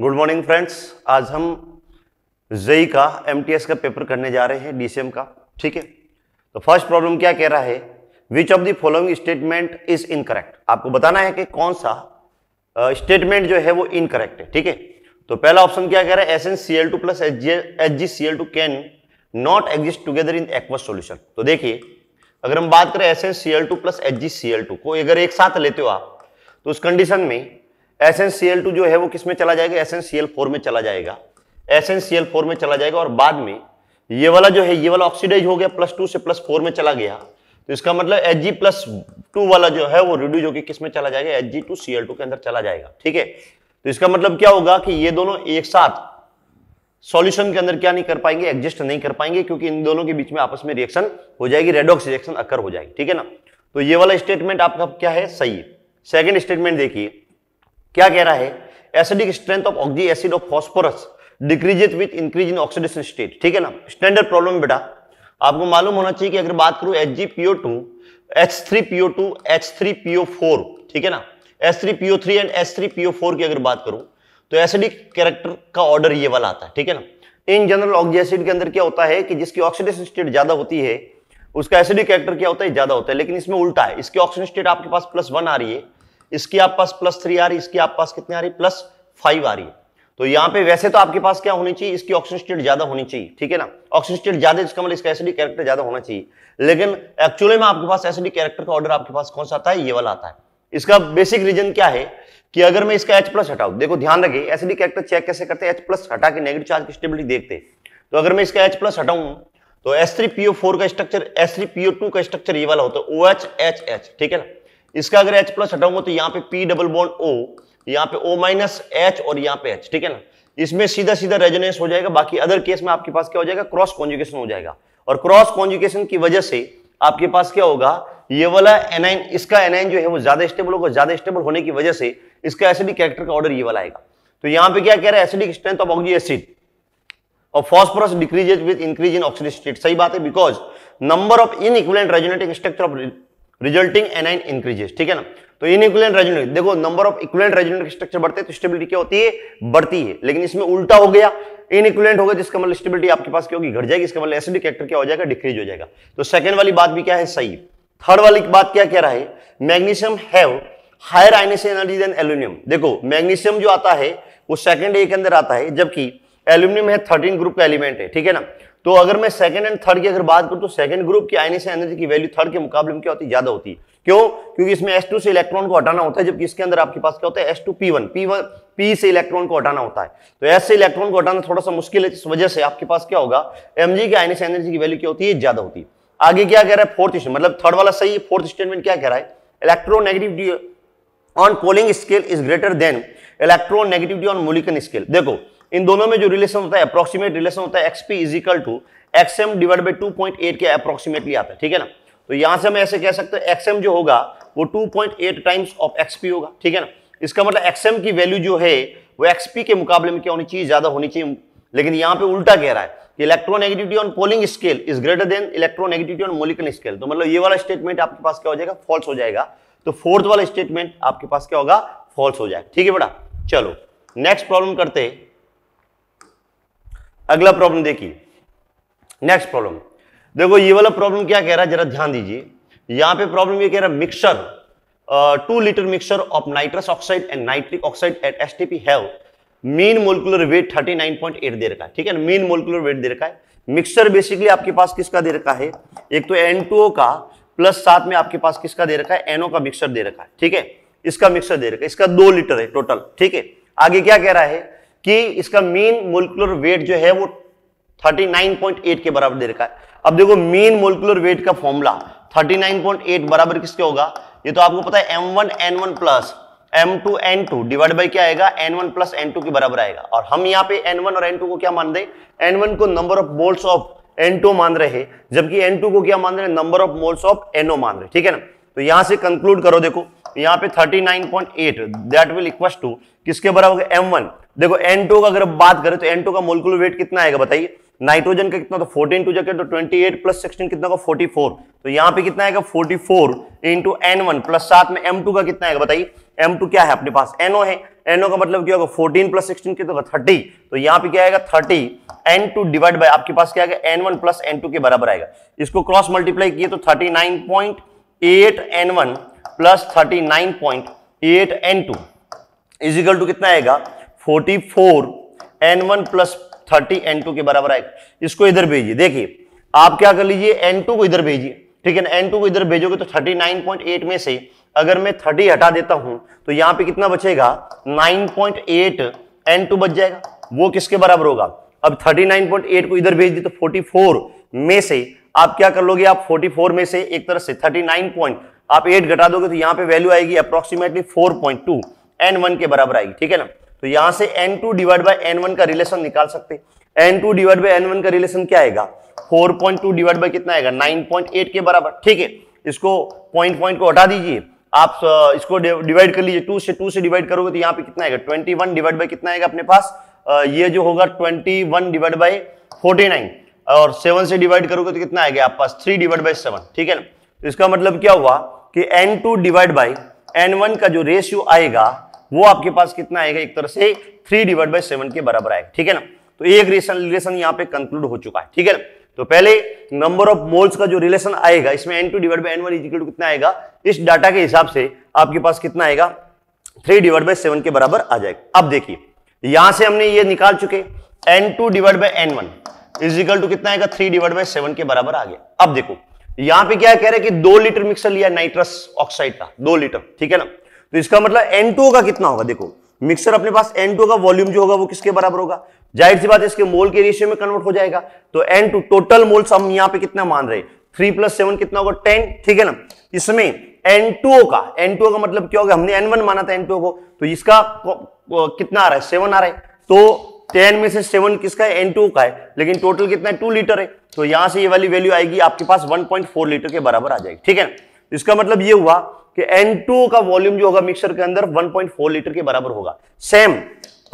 Good morning friends आज हम जई e e का एमटीएस का पेपर करने जा रहे हैं डीसीएम का ठीक है तो फर्स्ट प्रॉब्लम क्या कह रहा है which of the following statement is incorrect आपको बताना है कि कौन सा स्टेटमेंट uh, जो है वो इनकरेक्ट है ठीक है तो पहला ऑप्शन क्या कह रहा है S N C L two plus H G C L two can not exist together in aqueous solution तो देखिए अगर हम बात करें S N C L two plus H G C L two को अगर एक साथ लेते हो आप तो उस कंडीशन में S N C L two जो है वो किस में चला जाएगा S N C L four में चला जाएगा S N C L four में चला जाएगा और बाद में ये वाला जो है ये वाला ऑक्सीडाइज हो गया प्लस टू से प्लस फोर में चला गया तो इसका मतलब एच जी प्लस टू वाला जो है वो रिड्यूज होकर किस में चला जाएगा H G two C L two के अंदर चला जाएगा ठीक है तो इसका मतलब क्या होगा कि ये दोनों एक साथ सॉल्यूशन के अंदर क्या नहीं कर पाएंगे एग्जिस्ट नहीं कर पाएंगे क्योंकि इन दोनों के बीच में आपस में रिएक्शन हो जाएगी रेडॉक्स रिएक्शन अकर हो जाएगी ठीक है ना तो ये वाला स्टेटमेंट आपका क्या है सही है सेकेंड स्टेटमेंट देखिए क्या कह रहा है acidic strength of oxy acid of phosphorus decreased with increase in oxidation state ठीक है ना स्टैंडर्ड प्रॉब्लम बेटा आपको मालूम होना चाहिए कि अगर बात करूं H G P O two H three P O two H three P O four ठीक है ना H three P O three and H three P O four की अगर बात करूं तो एसिडिक कैरेक्टर का ऑर्डर ये वाला आता है ठीक है ना इन जनरल ऑक्जी एसिड के अंदर क्या होता है कि जिसकी ऑक्सीडेशन स्टेट ज्यादा होती है उसका एसिडिक कैरेक्टर क्या होता है ज्यादा होता है लेकिन इसमें उल्टा है इसकी ऑक्सीडन स्टेट आपके पास प्लस वन आ रही है इसकी आप पास प्लस थ्री आ रही इसकी आप पास कितनी आ रही प्लस फाइव आ रही है तो यहाँ पे वैसे तो आपके पास क्या होनी चाहिए इसकी ऑक्सीजन स्टेट ज्यादा होनी चाहिए ठीक है ना ऑक्सीजन स्टेट ज्यादा इसका मतलब इसका एसिडिक कैरेक्टर ज्यादा होना चाहिए लेकिन एक्चुअली में आपके पास एसिडिक कैरेक्टर का ऑर्डर आपके पास कौन सा आता है ये वाला आता है इसका बेसिक रीजन क्या है कि अगर मैं इसका एच प्लस हटाऊ देखो ध्यान रखिए एसिडिक कैरेक्टर चेक कैसे करते हैं H प्लस हटा के नेगेटिव चार्ज की स्टेबिलिटी देखते तो अगर मैं इसका एच प्लस हटाऊ तो S3PO4 का स्ट्रक्चर S3PO2 का स्ट्रक्चर ये वाला होता है OH HH ठीक है ना इसका अगर H प्लस हटाऊंगा तो यहाँ पे P डबल बॉन्ड O यहाँ पे O माइनस एच और यहाँ पे H ठीक है ना इसमें सीधा सीधा रेजोनेंस हो जाएगा बाकी अदर केस में आपके पास क्या हो जाएगा क्रॉस कॉन्जुकेशन हो जाएगा और क्रॉस कॉन्जुकेशन की वजह से आपके पास क्या होगा ये वाला एनाइन इसका एनाइन जो है वो ज्यादा स्टेबल होगा ज्यादा स्टेबल होने की वजह से इसका एसिडिक कैरेक्टर का ऑर्डर ये वाला आएगा तो यहाँ पे क्या कह रहा है acidic strength of oxy acid और phosphorus decreases with increase in oxidation state सही बात है because number of in equivalent resonating structure of resulting anion increases ठीक है ना तो इन इक्वलेंट रेजोनेट देखो number of equivalent resonate structure बढ़ते हैं तो स्टेबिलिटी क्या होती है बढ़ती है लेकिन इसमें उल्टा हो गया इन इक्वलेंट हो गया जिसका मतलब स्टेबिलिटी आपके पास क्या होगी घट जाएगी इसका मतलब एसिडिक एक्टर क्या हो जाएगा डिक्रीज हो जाएगा तो सेकंड वाली बात भी क्या है सही थर्ड वाली बात क्या कह रहा है magnesium have higher ionisation energy than aluminium देखो मैग्नीशियम जो आता है वो सेकंड ए के अंदर आता है जबकि एल्यूमिनियम है थर्टीन ग्रुप का एलिमेंट है ठीक है ना तो अगर मैं सेकंड एंड थर्ड की अगर बात करूं तो सेकंड ग्रुप की आयनिस एनर्जी की वैल्यू थर्ड के मुकाबले में क्या होती है ज्यादा होती है क्यों क्योंकि इसमें एस से इलेक्ट्रॉन को हटाना होता है जबकि इसके अंदर आपके पास क्या होता है एस टू पी से इलेक्ट्रॉन को हटाना होता है तो एस से इलेक्ट्रॉन को हटाना थोड़ा सा मुश्किल है इस वजह से आपके पास क्या होगा Mg की आयनिस एनर्जी की वैल्यू क्या होती है ज्यादा होती है आगे क्या कह रहा है फोर्थ स्टेटमेंट मतलब थर्ड वाला सही है फोर्थ स्टेटमेंट क्या कह रहा है electronegativity on Pauling scale is greater than electronegativity on Mulliken scale देखो इन दोनों में जो रिलेशन होता है अप्रोक्सीमेट रिलेशन होता है X P is equal to X M divide by two point eight के अप्रोक्सीमेटली आता है ठीक है ना तो यहां से हम ऐसे कह सकते हैं एक्सएम जो होगा वो two point eight times of X P होगा ठीक है ना इसका मतलब एक्सएम की वैल्यू जो है वो एक्सपी के मुकाबले में क्या होनी चाहिए ज्यादा होनी चाहिए लेकिन यहाँ पे उल्टा कह रहा है कि electronegativity on Pauling scale is greater than electronegativity on Mulliken scale तो मतलब ये वाला स्टेटमेंट आपके पास क्या हो जाएगा फॉल्स हो जाएगा तो फोर्थ वाला स्टेटमेंट आपके पास क्या होगा फॉल्स हो जाएगा ठीक है बेटा चलो नेक्स्ट प्रॉब्लम करते हैं अगला प्रॉब्लम देखिए नेक्स्ट प्रॉब्लम देखो ये वाला प्रॉब्लम क्या कह रहा है जरा ध्यान दीजिए यहां पे प्रॉब्लम ये कह रहा है mixture two litre mixture of nitrous oxide and nitric oxide at S T P P have mean nine weight 39.8 दे रखा है ठीक है मीन मोलिकुलर वेट दे रखा है मिक्सर बेसिकली आपके पास किसका दे रखा है एक तो एन का प्लस साथ में आपके पास किसका दे रखा है एनओ का मिक्सर दे रखा है ठीक है इसका मिक्सर दे रखा है इसका दो लीटर है टोटल ठीक है आगे क्या कह रहा है कि इसका मीन मोलिकुलर वेट जो है वो 39.8 के बराबर दे रखा है अब देखो मीन मोलिकुलर वेट का फॉर्मूला 39.8 बराबर किसके होगा ये तो आपको पता है M one N one plus M two N two divide by क्या आएगा N one plus N two के बराबर आएगा और हम यहाँ पे एन वन और एन टू को क्या मान रहे एन वन को number of moles of N two मान रहे जबकि एन टू को क्या मान रहे number of moles of N O मान रहे ठीक है ना तो यहां से कंक्लूड करो देखो यहाँ पे 39.8 दैट विल इक्वल टू किसके बराबर एम वन देखो N2 का अगर बात करें तो N2 का मोलकुलर वेट कितना आएगा बताइए नाइट्रोजन का कितना तो 14 इंटू जाके तो 28 प्लस 16 कितना का 44 तो यहाँ पे कितना आएगा 44 फोर इंटू एन प्लस साथ में M2 का कितना आएगा बताइए M2 क्या है अपने पास NO है NO का मतलब क्या होगा 14 प्लस 16 कितना का 30 तो यहाँ पे क्या आएगा 30 एन टू डिवाइड बाय आपके पास क्या एन वन प्लस N2 के बराबर आएगा इसको क्रॉस मल्टीप्लाई किए तो thirty nine point eight N one plus thirty nine point eight N two is equal to कितना आएगा forty four N one plus thirty N two के बराबर आएगा इसको इधर भेजिए देखिए आप क्या कर लीजिए एन टू को इधर भेजिए ठीक है ना एन टू को इधर भेजोगे तो थर्टी नाइन पॉइंट एट में से अगर मैं थर्टी हटा देता हूं तो यहां पे कितना बचेगा nine point eight N two बच जाएगा वो किसके बराबर होगा अब थर्टी नाइन पॉइंट एट को इधर भेज दी तो फोर्टी फोर में से आप क्या कर लोगे आप फोर्टी फोर में से एक तरह से थर्टी नाइन पॉइंट आप एट घटा दोगे तो यहां पे वैल्यू आएगी approximately four point two N one के बराबर आएगी ठीक है ना तो यहां से N two divide by N one का रिलेशन निकाल सकते N two divide by N one का रिलेशन क्या आएगा four point two divide by कितना आएगा नाइन पॉइंट एट के बराबर ठीक है इसको पॉइंट पॉइंट को हटा दीजिए आप इसको डिवाइड कर लीजिए टू से टू से डिवाइड करोगे तो यहाँ पे कितना आएगा ट्वेंटी वन डिवाइड बाई कितना आएगा अपने पास ये जो होगा twenty one divide by forty nine और सेवन से डिवाइड करोगे तो कितना आएगा आपके पास थ्री डिवाइड बाई सेवन ठीक है ना तो इसका मतलब क्या हुआ कि N two divide by N one का जो रेशियो आएगा वो आपके पास कितना आएगा एक तरह से थ्री डिवाइड बाई सेवन के बराबर आएगा ठीक है ना तो एक रिलेशन रिलेशन यहाँ पे कंक्लूड हो चुका है ठीक है ना तो पहले नंबर ऑफ मोल्स का जो रिलेशन आएगा इसमें N two divide by N one equal कितना आएगा इस डाटा के हिसाब से आपके पास कितना आएगा थ्री डिवाइड बाई सेवन के बराबर आ जाएगा अब देखिए यहां से हमने ये निकाल चुके N two divide by N one is equal to कितना आएगा थ्री डिवाइड बाई सेवन के बराबर आ गया अब देखो यहां पे क्या कह रहे हैं कि दो लीटर मिक्सर लिया नाइट्रस ऑक्साइड का दो लीटर ठीक है ना तो इसका मतलब N2 का कितना होगा देखो मिक्सर अपने पास N2 का वॉल्यूम जो होगा वो किसके बराबर होगा जाहिर सी बात है इसके मोल के रेशियो में कन्वर्ट हो जाएगा तो N2 टोटल मोल हम यहाँ पे कितना मान रहे थ्री प्लस सेवन कितना होगा टेन ठीक है ना इसमें N2O का N2O का मतलब क्या होगा हमने N1 माना था N2O को तो इसका कितना आ रहा है सेवन आ रहा है तो टेन में से सेवन किसका है N2O का है लेकिन टोटल कितना है टू लीटर है तो यहां से ये वाली वैल्यू आएगी आपके पास 1.4 लीटर के बराबर आ जाएगी ठीक है इसका मतलब ये हुआ कि N2 का वॉल्यूम जो होगा मिक्सर के अंदर 1.4 लीटर के बराबर होगा सेम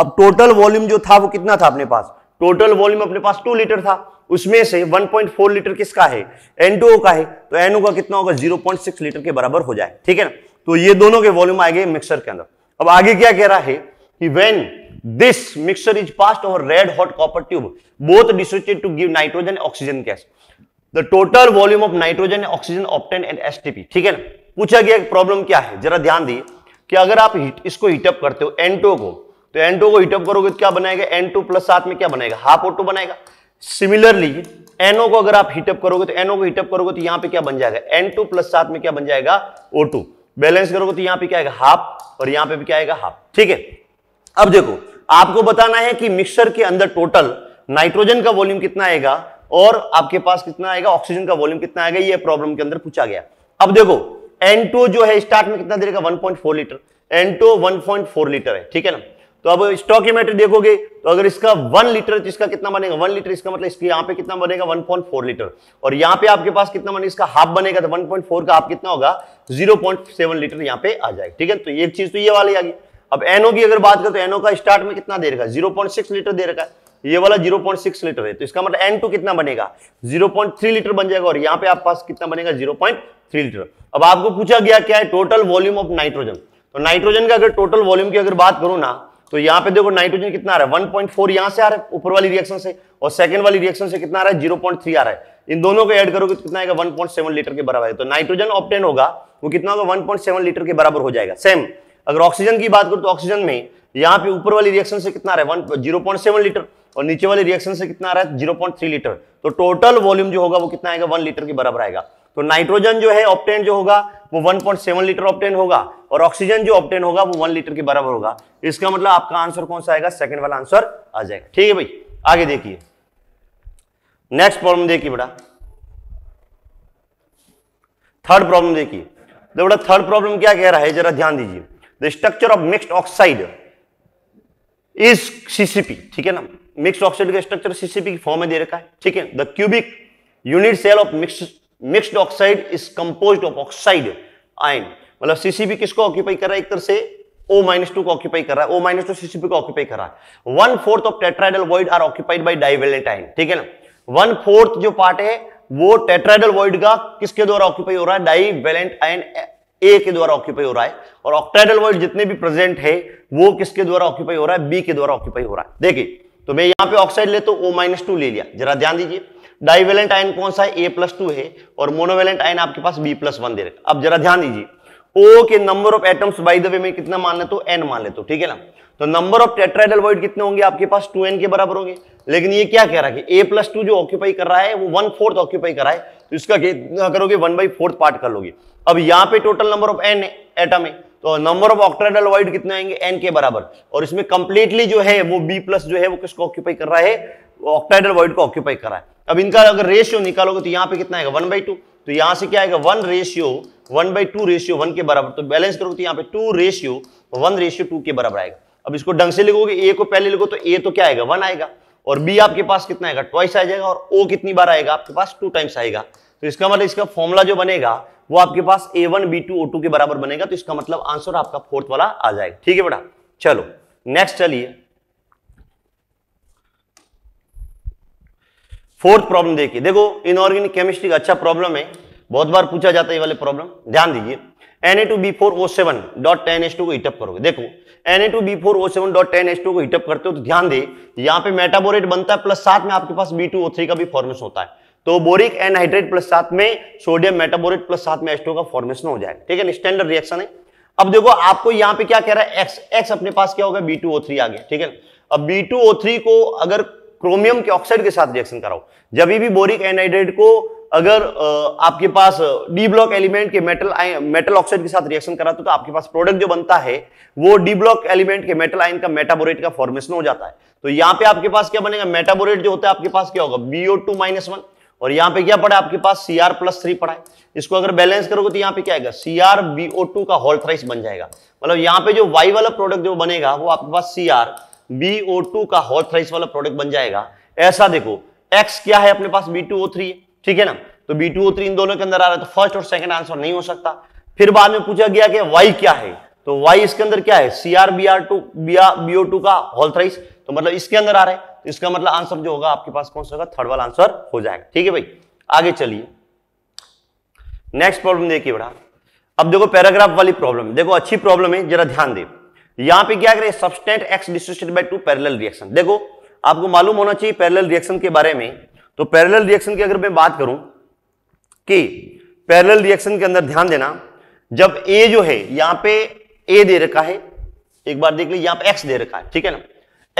अब टोटल वॉल्यूम जो था वो कितना था अपने पास टोटल वॉल्यूम अपने पास 2 लीटर था उसमें से 1.4 लीटर किसका है N2O का है तो NO का कितना होगा 0.6 लीटर के बराबर हो जाए ठीक है ना तो ये दोनों के वॉल्यूम आएंगे मिक्सर के अंदर अब आगे क्या कह रहा है कि when this mixture is passed over red hot copper tube both dissociate to give nitrogen oxygen gas the total volume of nitrogen oxygen obtained and S T P ठीक है ना पूछा गया प्रॉब्लम क्या है जरा ध्यान दिए कि अगर आप हीट, इसको हीटअप करते हो एंटो को तो एंटो को हीटअप करोगे तो क्या बनाएगा एन टू प्लस साथ में क्या बनाएगा हाफ ऑटो बनाएगा सिमिलरली एनओ को अगर आप हीटअप करोगे तो एनओ को हीटअप करोगे तो यहां पे क्या बन जाएगा एन टू प्लस सात में क्या बन जाएगा ओ टू बैलेंस करोगे तो यहां पे क्या आएगा हाफ और यहां पे भी क्या आएगा हाफ ठीक है अब देखो आपको बताना है कि मिक्सर के अंदर टोटल नाइट्रोजन का वॉल्यूम कितना आएगा और आपके पास कितना आएगा ऑक्सीजन का वॉल्यूम कितना आएगा ये प्रॉब्लम के अंदर पूछा गया अब देखो N2 जो है स्टार्ट में कितना देगा 1.4 लीटर N2 1.4 लीटर है ठीक है ना तो अब स्टॉक स्टोक्यूमेट्री देखोगे तो अगर इसका वन लीटर तो इसका कितना बनेगा वन लीटर इसका मतलब इसके यहाँ पे कितना बनेगा वन पॉइंट फोर लीटर और यहाँ पे आपके पास कितना बनेगा इसका हाफ बनेगा तो वन पॉइंट फोर का हाफ कितना होगा जीरो पॉइंट सेवन लीटर यहाँ पे आ जाएगा ठीक है तो एक चीज तो ये वाली आ गई अब एनओ की अगर बात करें तो एनओ का स्टार्ट में कितना दे रखा है जीरो लीटर दे रखा है ये वाला 0.6 लीटर है तो इसका मतलब N2 कितना बनेगा 0.3 लीटर बन जाएगा और यहाँ पे आप पास कितना बनेगा 0.3 लीटर अब आपको पूछा गया क्या है टोटल वॉल्यूम ऑफ नाइट्रोजन तो नाइट्रोजन का अगर टोटल वॉल्यूम की अगर बात करूं ना तो यहाँ पे देखो नाइट्रोजन कितना आ रहा है 1.4 यहां से आ रहा है ऊपर वाली रिएक्शन से और सेकंड वाली रिएक्शन से कितना आ रहा है थ्री आ रहा है इन दोनों को ऐड करोगे तो कितना आएगा सेवन लीटर के बराबर है तो नाइट्रोजन ऑप्टेन होगा वो कितना होगा सेवन लीटर के बराबर हो जाएगा सेम अगर ऑक्सीजन की बात करो तो ऑक्सीजन में यहाँ पे ऊपर वाली रिएक्शन से कितना आ रहा है जीरो पॉइंट सेवन लीटर और नीचे वाले रिएक्शन से कितना आ रहा है जीरो पॉइंट थ्री लीटर तो टोटल वॉल्यूम जो होगा वो कितना आएगा वन लीटर के बराबर आएगा तो नाइट्रोजन जो है ऑप्टेन जो होगा वो 1.7 लीटर ऑप्टेन होगा और ऑक्सीजन जो ऑप्टेन होगा वो 1 लीटर के बराबर होगा इसका मतलब आपका आंसर कौन सा आएगा सेकंड वाला आंसर आ जाएगा ठीक है भाई आगे देखिए नेक्स्ट प्रॉब्लम देखिए बेटा थर्ड प्रॉब्लम देखिए तो बेटा थर्ड प्रॉब्लम क्या कह रहा है जरा ध्यान दीजिए the structure of mixed oxide is C C P ठीक है ना मिक्स ऑक्साइड का स्ट्रक्चर सीसीपी की फॉर्म में दे रखा है ठीक है the cubic unit cell of mix mixed oxide is compose of oxide ion मतलब सीसीपी किसको ऑक्यूपाई कर रहा है एक तरह से O माइनस टू को ऑक्यूपाई कर रहा है O माइनस टू सीसीपी को ऑक्यूपाई कर रहा है one fourth of टेट्राइडल void are occupied by divalent ion ठीक है ना वन फोर्थ जो पार्ट है वो टेट्राइडल वॉइड का किसके द्वारा ऑक्यूपाई हो रहा है डाइवेलेंट आइन ए के द्वारा ऑक्यूपाई हो रहा है और ऑक्टाइडल वर्ड जितने भी प्रेजेंट है वो किसके द्वारा ऑक्यूपाई हो रहा है बी के द्वारा ऑक्यूपाई हो रहा है देखिए तो मैं यहां पे ऑक्साइड ले तो ओ माइनस टू ले लिया जरा ध्यान दीजिए डाइवेलेंट आयन कौन सा है ए प्लस टू है और मोनोवेलेंट आयन आपके पास बी प्लस वन दे रहे अब जरा ध्यान दीजिए ओ के number of atoms by the way में कितना मान लेते हो एन मान लेते हो ठीक है ना तो नंबर ऑफ टेट्राइडल वर्ड कितने होंगे आपके पास टू एन के बराबर होंगे लेकिन ये क्या कह रहा है ए प्लस टू जो ऑक्यूपाई कर रहा है वो वन फोर्थ ऑक्यूपाई कर रहा है तो इसका करोगे वन बाई फोर्थ पार्ट कर लोगे अब यहां पे total number of N atom है तो नंबर ऑफ ऑक्टेडल वाइड कितने आएंगे एन के बराबर और इसमें कंप्लीटली जो है वो बी प्लस जो है वो किसको ऑक्यूपाई कर रहा है ऑक्ट्राइडल वाइड को ऑक्यूपाई कर रहा है अब इनका अगर रेशियो निकालोगे तो यहाँ पे कितना आएगा वन बाई टू तो यहाँ से क्या आएगा one ratio one by two ratio one के बराबर तो बैलेंस करोगे तो यहाँ पे two ratio one ratio two के बराबर आएगा अब इसको ढंग से लिखोगे ए को पहले लिखो तो ए तो क्या आएगा वन आएगा और बी आपके पास कितना आएगा ट्वाइस आ जाएगा और ओ कितनी बार आएगा आपके पास टू टाइम्स आएगा तो इसका मतलब इसका फॉर्मुला जो बनेगा वो आपके पास A one B two O two के बराबर बनेगा तो इसका मतलब आंसर आपका फोर्थ वाला आ जाएगा ठीक है बेटा चलो नेक्स्ट चलिए फोर्थ प्रॉब्लम देखिए देखो इनऑर्गेनिक केमिस्ट्री का अच्छा प्रॉब्लम है बहुत बार पूछा जाता है ये वाले प्रॉब्लम ध्यान दीजिए A two B four O seven dot ten S two को हिटअप करोगे देखो A two B four O seven dot ten S two को हिटअप करते हो तो ध्यान दे यहाँ पे मेटाबोरेट बनता है प्लस साथ में आपके पास बी टू ओ थ्री का भी फॉर्मेशन होता है तो बोरिक एनहाइड्रेट प्लस साथ में सोडियम मेटाबोरेट प्लस साथ में एस्टो का फॉर्मेशन हो जाए ठीक है स्टैंडर्ड रिएक्शन है अब देखो आपको यहां पे क्या कह रहा है एक्स एक्स अपने पास क्या होगा बी टू ओ थ्री आ गया ठीक है अब बी टू ओ थ्री को अगर क्रोमियम के ऑक्साइड के साथ रिएक्शन कराओ जब भी बोरिक एनहाइड्रेट को अगर आपके पास डी ब्लॉक एलिमेंट के मेटल आयन मेटल ऑक्साइड के साथ रिएक्शन करा तो आपके पास प्रोडक्ट जो बनता है वो डी ब्लॉक एलिमेंट के मेटल आयन का मेटाबोरेट का फॉर्मेशन हो जाता है तो यहां पे आपके पास क्या बनेगा मेटाबोरेट जो होता है आपके पास क्या होगा बीओ टू माइनस वन और यहां पे क्या पड़ा आपके पास सी आर प्लस थ्री पड़ा है इसको अगर बैलेंस करोगे तो यहाँ पे क्या आएगा सी आर बीओ टू का होल थ्राइस बन जाएगा मतलब यहाँ पे जो वाई वाला प्रोडक्ट जो बनेगा वो आपके पास सी आर बीओ टू का होल थ्राइस वाला प्रोडक्ट बन जाएगा ऐसा देखो एक्स क्या है अपने पास बी टू ओ थ्री ठीक है ना तो बी टू ओ थ्री इन दोनों के अंदर आ रहा है तो फर्स्ट और सेकंड आंसर नहीं हो सकता फिर बाद में पूछा गया कि वाई क्या है तो वाई इसके अंदर क्या है C R B R two B O two का होल थ्राइस तो मतलब इसके अंदर आ रहा है इसका मतलब आंसर जो होगा आपके पास कौन सा होगा थर्ड वाला आंसर हो जाएगा ठीक है भाई आगे चलिए नेक्स्ट प्रॉब्लम देखिए बड़ा अब देखो पैराग्राफ वाली प्रॉब्लम देखो अच्छी प्रॉब्लम है जरा ध्यान दे यहां पे क्या करें substance X dissociated by two parallel reaction देखो आपको मालूम होना चाहिए पैरेलल रिएक्शन के बारे में तो पैरेलल रिएक्शन की अगर मैं बात करूं कि पैरेलल रिएक्शन के अंदर ध्यान देना जब ए जो है यहां पे ए दे रखा है एक बार देख लीजिए यहां पे एक्स दे रखा है ठीक है ना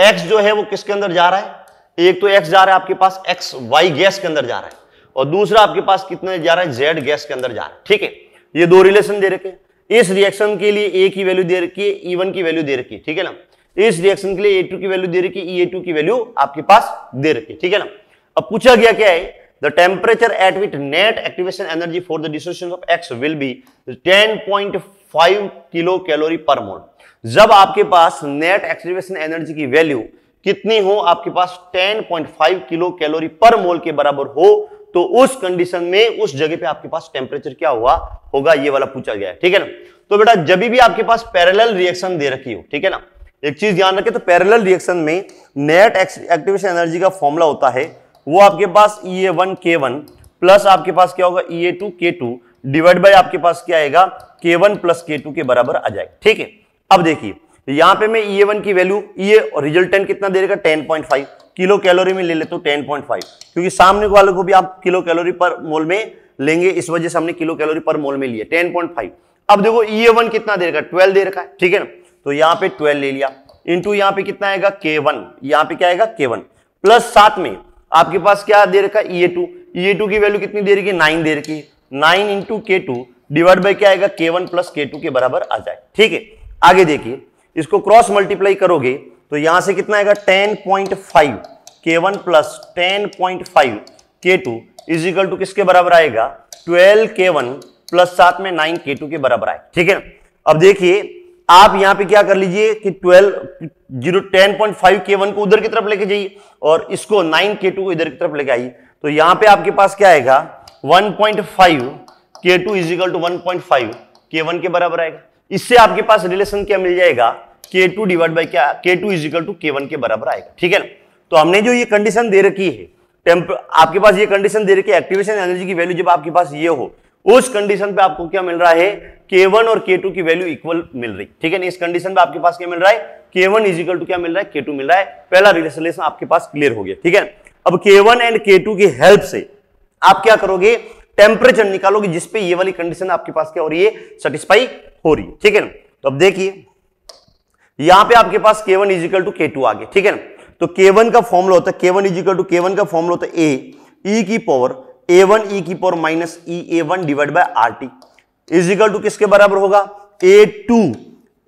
एक्स जो है वो किसके अंदर जा रहा है एक तो एक्स जा रहा है आपके पास एक्स वाई गैस के अंदर जा रहा है और दूसरा आपके पास कितने जा रहा है जेड गैस के अंदर जा रहा है ठीक है ये दो रिलेशन दे रखे इस रिएक्शन के लिए ए की वैल्यू दे रखी है ई e वन की वैल्यू दे रखी है ठीक है ना इस रिएक्शन के लिए ए टू की वैल्यू दे रखी है ई e टू की वैल्यू आपके पास दे रखी है ठीक है ना अब पूछा गया क्या है the the temperature at which net activation energy for the dissociation of x will be kilocalorie पर mole जब आपके पास नेट एक्सिवेशन एनर्जी की वैल्यू कितनी हो आपके पास 10.5 किलो कैलोरी पर मोल के बराबर हो तो उस कंडीशन में उस जगह पे आपके पास टेम्परेचर क्या हुआ होगा ये वाला पूछा गया है ठीक है ना तो बेटा जब भी आपके पास पैरेलल रिएक्शन दे रखी हो ठीक है ना एक चीज ध्यान रखें तो पैरेलल रिएक्शन में नेट एक्टिवेशन एनर्जी का फॉर्मूला होता है वो आपके पास E A one K one plus आपके पास क्या होगा E A two K two divide by आपके पास क्या आएगा के वन प्लस के टू के बराबर आ जाएगा ठीक है अब देखिए यहां पे मैं ई e वन की वैल्यू ये e और रिजल्टेंट कितना दे रहेगा ten point five kilocalorie में ले लेते हूँ टेन पॉइंट फाइव क्योंकि सामने वालों को भी आप किलो कैलोरी पर मोल में लेंगे इस वजह से हमने किलो कैलोरी पर मोल में लिया टेन पॉइंट फाइव अब देखो ई e वन कितना दे रखा ट्वेल्व दे रखा है ठीक है ना तो यहाँ पे ट्वेल्व ले लिया इंटू यहाँ पे कितना आएगा के वन यहाँ पे क्या आएगा के वन प्लस सात में आपके पास क्या दे रखा है E A two E A two की वैल्यू कितनी दे रखी है नाइन दे रखी है nine into K two divide by क्या आएगा के वन प्लस के टू के बराबर आ जाए ठीक है आगे देखिए इसको क्रॉस मल्टीप्लाई करोगे तो यहां से कितना आएगा ten point five K one plus ten point five K two is equal to किसके बराबर आएगा ट्वेल्व के वन प्लस साथ में नाइन के टू के बराबर आए ठीक है अब देखिए आप यहां पे क्या कर लीजिए कि 12 zero ten point five K one को उधर की तरफ लेके जाइए और इसको नाइन के टू को इधर की तरफ लेके आइए तो यहां पे आपके पास क्या आएगा one point five K two is equal to one point five K one के बराबर आएगा इससे आपके पास रिलेशन क्या मिल जाएगा K2 टू डिवाइड बाई क्या K two is equal to K one के बराबर आएगा ठीक है ना तो हमने जो ये कंडीशन दे रखी है टेम्प आपके पास ये कंडीशन दे रखी है एक्टिवेशन एनर्जी की वैल्यू जब आपके पास ये हो उस कंडीशन पे आपको क्या मिल रहा है K1 और K2 की वैल्यू इक्वल मिल रही ठीक है ना इस कंडीशन पे आपके पास क्या मिल रहा है K1 इज इक्वल टू क्या मिल रहा है K2 मिल रहा है पहला रिलेशन आपके पास क्लियर हो गया ठीक है अब K1 एंड K2 की हेल्प से आप क्या करोगे टेम्परेचर निकालोगे जिसपे ये वाली कंडीशन आपके पास क्या हो रही है सेटिस्फाई हो रही है ठीक है ना तो अब देखिए यहां पे आपके पास K one is equal to K two आगे ठीक है ना तो के वन का फॉर्मुला होता है K one is equal to K one का फॉर्मुला होता है ए ई e की पावर ए वन ई की power minus E A one divide by R T is equal to किसके बराबर होगा ए टू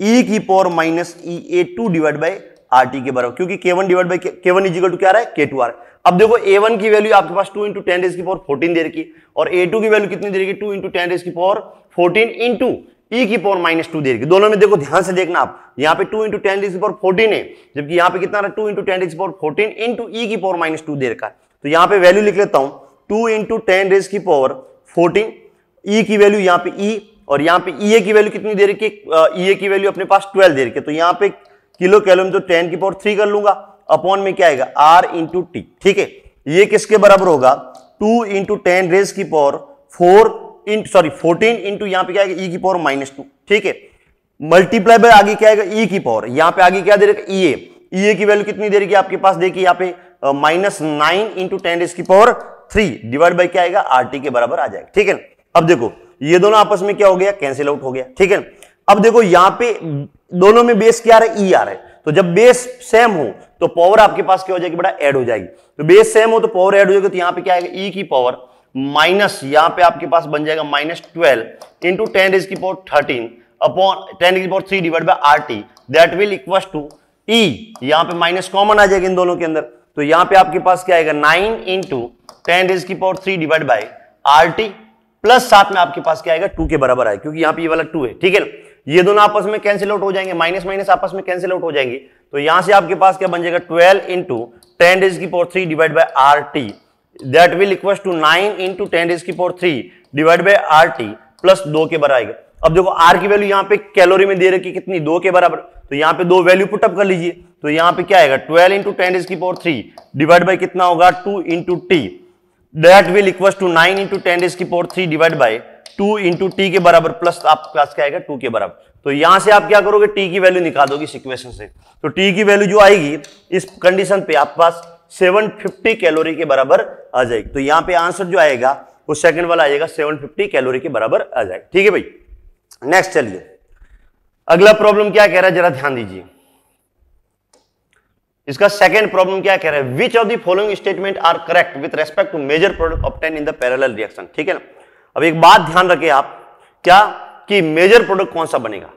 ई की power minus E A two divide by R T के बराबर क्योंकि K one divide by K one is equal to क्या आ रहा है के टू आ रहा है अब देखो ए वन की वैल्यू आपके पास टू इंटू टेन डेज की पावर फोर्टीन दे रखी है और ए टू की वैल्यू कितनी दे रही है टू इंटू टेन डेज की पावर फोर्टीन इंटू E की पावर माइनस टू दे रही दोनों में देखो ध्यान से देखना आप यहाँ पे टू इंटू टेन डेज की पावर फोर्टीन है जबकि यहाँ पे कितना टू इंटू टेन डेज की पावर फोर्टीन इंटू ई की पावर माइनस टू दे रखा है तो यहाँ पे वैल्यू लिख लेता हूँ टू इंटू टेन डेज की पावर फोर्टीन ई की वैल्यू यहाँ पे ई e, और यहाँ पे ई e की वैल्यू कितनी दे रखी है ई e की वैल्यू अपने पास ट्वेल्व दे रखी है तो यहाँ पे किलो कैलोम तो टेन की पावर थ्री कर लूंगा अपॉन में क्या आएगा आर इंटू टी ठीक है ये किसके बराबर होगा टू इंटू टेन रेज की पावर फोर इंट सॉरी फोर्टीन इंटू यहां पर क्या आएगा ई e की पावर माइनस टू ठीक है मल्टीप्लाई बाय आगे क्या आएगा ई e की पावर यहां पे आगे क्या दे रहेगा ई ए की वैल्यू कितनी दे रही है आपके पास देखिए यहाँ पे minus nine into ten raise की पावर थ्री डिवाइड बाई क्या आएगा आर टी के बराबर आ जाएगा ठीक है अब देखो ये दोनों आपस में क्या हो गया कैंसिल आउट हो गया ठीक है अब देखो यहां पे दोनों में बेस क्या आ रहा है ई e आ रहा है तो जब बेस सेम हो तो पावर आपके पास क्या हो जाएगी बेटा ऐड हो जाएगी तो बेस सेम हो तो पावर ऐड हो जाएगी तो यहाँ पे क्या आएगा ई e की पावर माइनस यहाँ पे आपके पास बन जाएगा minus twelve into ten raise की power thirteen upon ten raise की power three divide by R T that will equal to E यहाँ पे माइनस कॉमन आ जाएगा इन दोनों के अंदर तो यहाँ पे आपके पास क्या आएगा नाइन इंटू टेन रेज की power three divide by R T plus साथ में आपके पास क्या आएगा टू के बराबर आएगा क्योंकि यहाँ पे ये वाला टू है ठीक है ना ये दोनों आपस में कैंसिल आउट हो जाएंगे माइनस माइनस आपस में कैंसिल आउट हो जाएंगे तो यहां से आपके पास क्या बन जाएगा ट्वेल्व इंटू टेन डेज की power three divide by R T that will equal to nine into ten raise की power three divide by R T plus दो के बराबर आएगा अब देखो आर की वैल्यू यहाँ पे कैलोरी में दे रखी कितनी दो के बराबर तो यहाँ पे दो वैल्यू पुटअप कर लीजिए तो यहाँ पे क्या आएगा ट्वेल्व इंटू टेन डेज की पॉवर थ्री डिवाइड बाई कितना होगा two into T that will equal to nine into ten raise की power three divide by two into T के बराबर प्लस आपके पास क्या आएगा टू के बराबर तो यहां से आप क्या करोगे टी की वैल्यू निकाल दोगे इस इक्वेशन से तो टी की वैल्यू जो आएगी इस कंडीशन पे आपके पास 750 कैलोरी के बराबर आ जाएगी तो यहां पे आंसर जो आएगा वो सेकंड वाला आएगा 750 कैलोरी के बराबर आ जाएगा ठीक है भाई नेक्स्ट चलिए अगला प्रॉब्लम क्या कह रहा है जरा ध्यान दीजिए इसका सेकंड प्रॉब्लम क्या कह रहा है which of the following statement are correct with respect to major product obtained in the parallel reaction ठीक है ना अब एक बात ध्यान रखें आप क्या कि मेजर प्रोडक्ट कौन सा बनेगा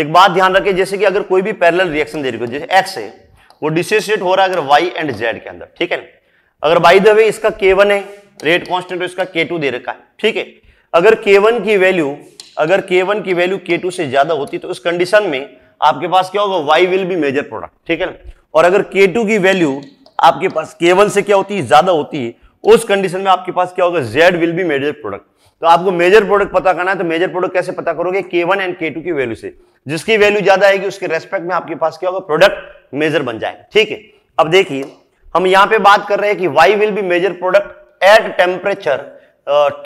एक बात ध्यान रखें जैसे कि अगर कोई भी पैरेलल रिएक्शन दे रही हो जैसे एक्स है वो डिसोसिएट हो रहा है अगर वाई एंड जेड के अंदर ठीक है ना अगर बाई द वे इसका के वन है रेट कॉन्स्टेंट इसका के टू दे रखा है ठीक है अगर के वन की वैल्यू अगर के वन की वैल्यू के टू से ज्यादा होती तो उस कंडीशन में आपके पास क्या होगा Y will be major product ठीक है ना और अगर के टू की वैल्यू आपके पास के वन से क्या होती है ज्यादा होती है उस कंडीशन में आपके पास क्या होगा Z will be major product तो आपको मेजर प्रोडक्ट पता करना है तो मेजर प्रोडक्ट कैसे पता करोगे K one and K two की वैल्यू से जिसकी वैल्यू ज्यादा आएगी उसके रेस्पेक्ट में आपके पास क्या होगा प्रोडक्ट मेजर बन जाएगा ठीक है अब देखिए हम यहां पे बात कर रहे हैं कि Y will be major product at temperature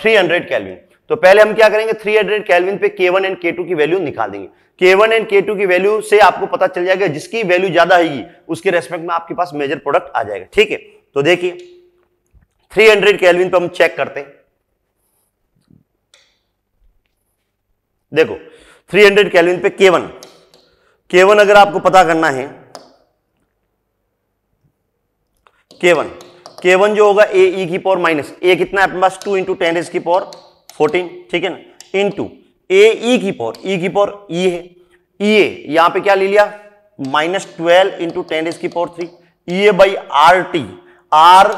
three hundred kelvin तो पहले हम क्या करेंगे 300 हंड्रेड कैलविन पे K1 एंड K2 की वैल्यू निकाल देंगे K1 एंड K2 की वैल्यू से आपको पता चल जाएगा जिसकी वैल्यू ज्यादा आएगी उसके रेस्पेक्ट में आपके पास मेजर प्रोडक्ट आ जाएगा ठीक है तो देखिए 300 हंड्रेड कैलविन पर हम चेक करते हैं देखो 300 हंड्रेड कैलविन पे केवन केवन अगर आपको पता करना है केवन केवन जो होगा ए ई e की पावर माइनस ए कितना है अपने पास टू इंटू टेन एज की पावर फोर्टीन ठीक है ना इंटू ए ई की पावर ई e की पावर ई e है ई ए यहां पे क्या ले लिया minus twelve into ten raise की power three E A by R T R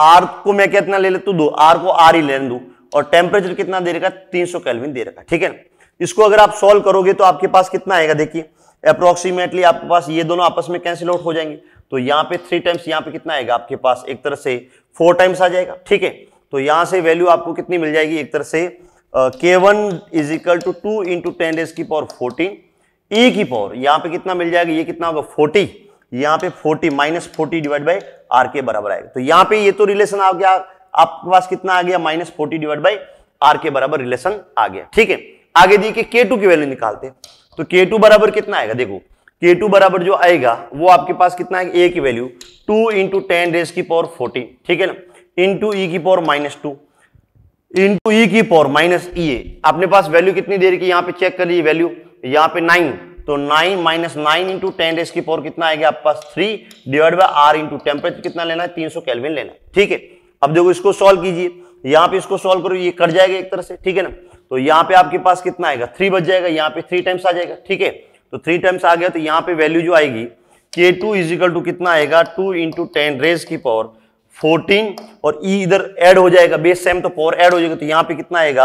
R को मैं कितना ले लेता हूं दो आर को आर ही ले दू और टेम्परेचर कितना दे रखा तीन सौ कैलविन दे रखा ठीक है ना इसको अगर आप सोल्व करोगे तो आपके पास कितना आएगा देखिए अप्रोक्सीमेटली आपके पास ये दोनों आपस में कैंसिल आउट हो जाएंगे तो यहाँ पे थ्री टाइम्स यहाँ पे कितना आएगा आपके पास एक तरह से फोर टाइम्स आ जाएगा ठीक है तो यहाँ से वैल्यू आपको कितनी मिल जाएगी एक तरह से K one is equal to two into ten raise की पावर फोर्टीन ई की पावर यहाँ पे कितना मिल जाएगा ये कितना होगा फोर्टी यहां पे 40 minus forty divide by R के बराबर आएगा तो यहाँ पे ये तो रिलेशन आ गया आपके पास कितना आ गया minus forty divide by R के बराबर रिलेशन आ गया ठीक है आगे देखिए के टू की वैल्यू निकालते तो के टू बराबर कितना आएगा देखो के टू बराबर जो आएगा वो आपके पास कितना है ए की value two into ten raise की पावर फोर्टीन ठीक है ना इंटू ई e की power minus two into E e की पावर माइनस ई e आपने पास वैल्यू कितनी देर की यहाँ पे चेक करिए वैल्यू यहाँ पे नाइन तो 9 minus nine into ten raise की पावर कितना आएगा आपके पास three divide by R into temperature कितना लेना है तीन सौ कैलविन लेना ठीक है अब देखो इसको सॉल्व कीजिए यहाँ पे इसको सॉल्व करो ये कट जाएगा एक तरह से ठीक है ना तो यहाँ पे आपके पास कितना आएगा थ्री बच जाएगा यहाँ पे थ्री टाइम्स आ जाएगा ठीक है तो थ्री टाइम्स आ गया तो यहाँ पे वैल्यू जो आएगी के टू इजिकल टू कितना आएगा टू इंटू टेन रेज की पावर फोर्टीन और ई e इधर ऐड हो जाएगा बेस सेम तो पावर ऐड हो जाएगा तो यहाँ पे कितना आएगा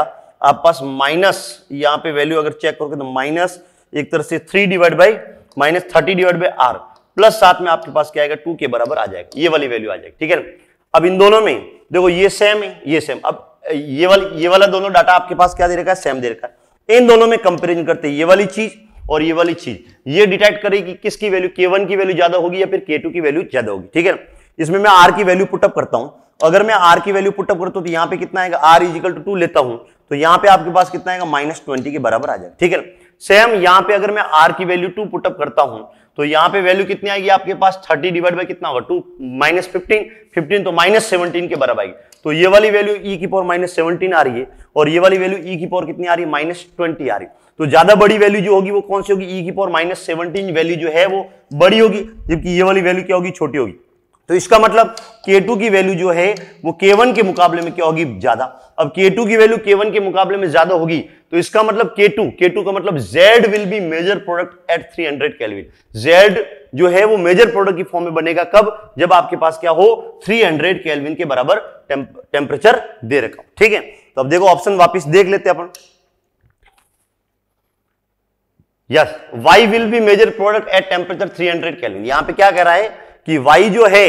आप पास माइनस यहाँ पे वैल्यू अगर चेक करोगे तो माइनस एक तरह से three divide by minus thirty divide by R plus साथ में आपके पास क्या आएगा टू के बराबर आ जाएगा ये वाली वैल्यू आ जाएगी ठीक है ना अब इन दोनों में देखो ये सेम है ये सेम अब ये वाली ये वाला दोनों डाटा आपके पास क्या दे रखा है सेम दे रखा है इन दोनों में कंपेरिजन करते ये वाली चीज और ये वाली चीज ये डिटेक्ट करेगी कि किसकी वैल्यू के की वैल्यू ज्यादा होगी या फिर के की वैल्यू ज्यादा होगी ठीक है ना इसमें मैं आर की वैल्यू पुटअप करता हूं अगर मैं आर की वैल्यू पुटअप करता हूं तो यहां पे कितना आएगा आर इजिकल टू लेता हूं तो यहां पे आपके पास कितना आएगा माइनस के बराबर आ जाएगा ठीक है ना सेम यहां पे अगर मैं आर की वैल्यू टू पुटअप करता हूं तो यहां पे वैल्यू कितनी आएगी आपके पास थर्टी डिवाइड बाई कितना होगा टू माइनस फिफ्टीन फिफ्टीन तो माइनस सेवनटीन के बराबर आएगी तो ये वाली वैल्यू ई e की पावर माइनस सेवनटीन आ रही है और ये वाली वैल्यू ई e की पावर कितनी आ रही है माइनस ट्वेंटी आ रही है तो ज्यादा बड़ी वैल्यू जो होगी वो कौन सी होगी ई e की पावर माइनस सेवनटीन वैल्यू जो है वो बड़ी होगी जबकि ये वाली वैल्यू क्या होगी छोटी होगी तो इसका मतलब K2 की वैल्यू जो है वो K1 के मुकाबले में क्या होगी ज्यादा अब K2 की वैल्यू K1 के मुकाबले में ज्यादा होगी तो इसका मतलब K2 K2 का मतलब Z will be major product at 300 hundred kelvin Z जो है वो मेजर प्रोडक्ट की फॉर्म में बनेगा कब जब आपके पास क्या हो 300 हंड्रेड कैलविन के बराबर टेम्परेचर दे रखा ठीक है तो अब देखो ऑप्शन वापिस देख लेते अपन yes Y will be major product at temperature three hundred kelvin यहां पर क्या कह रहा है कि वाई जो है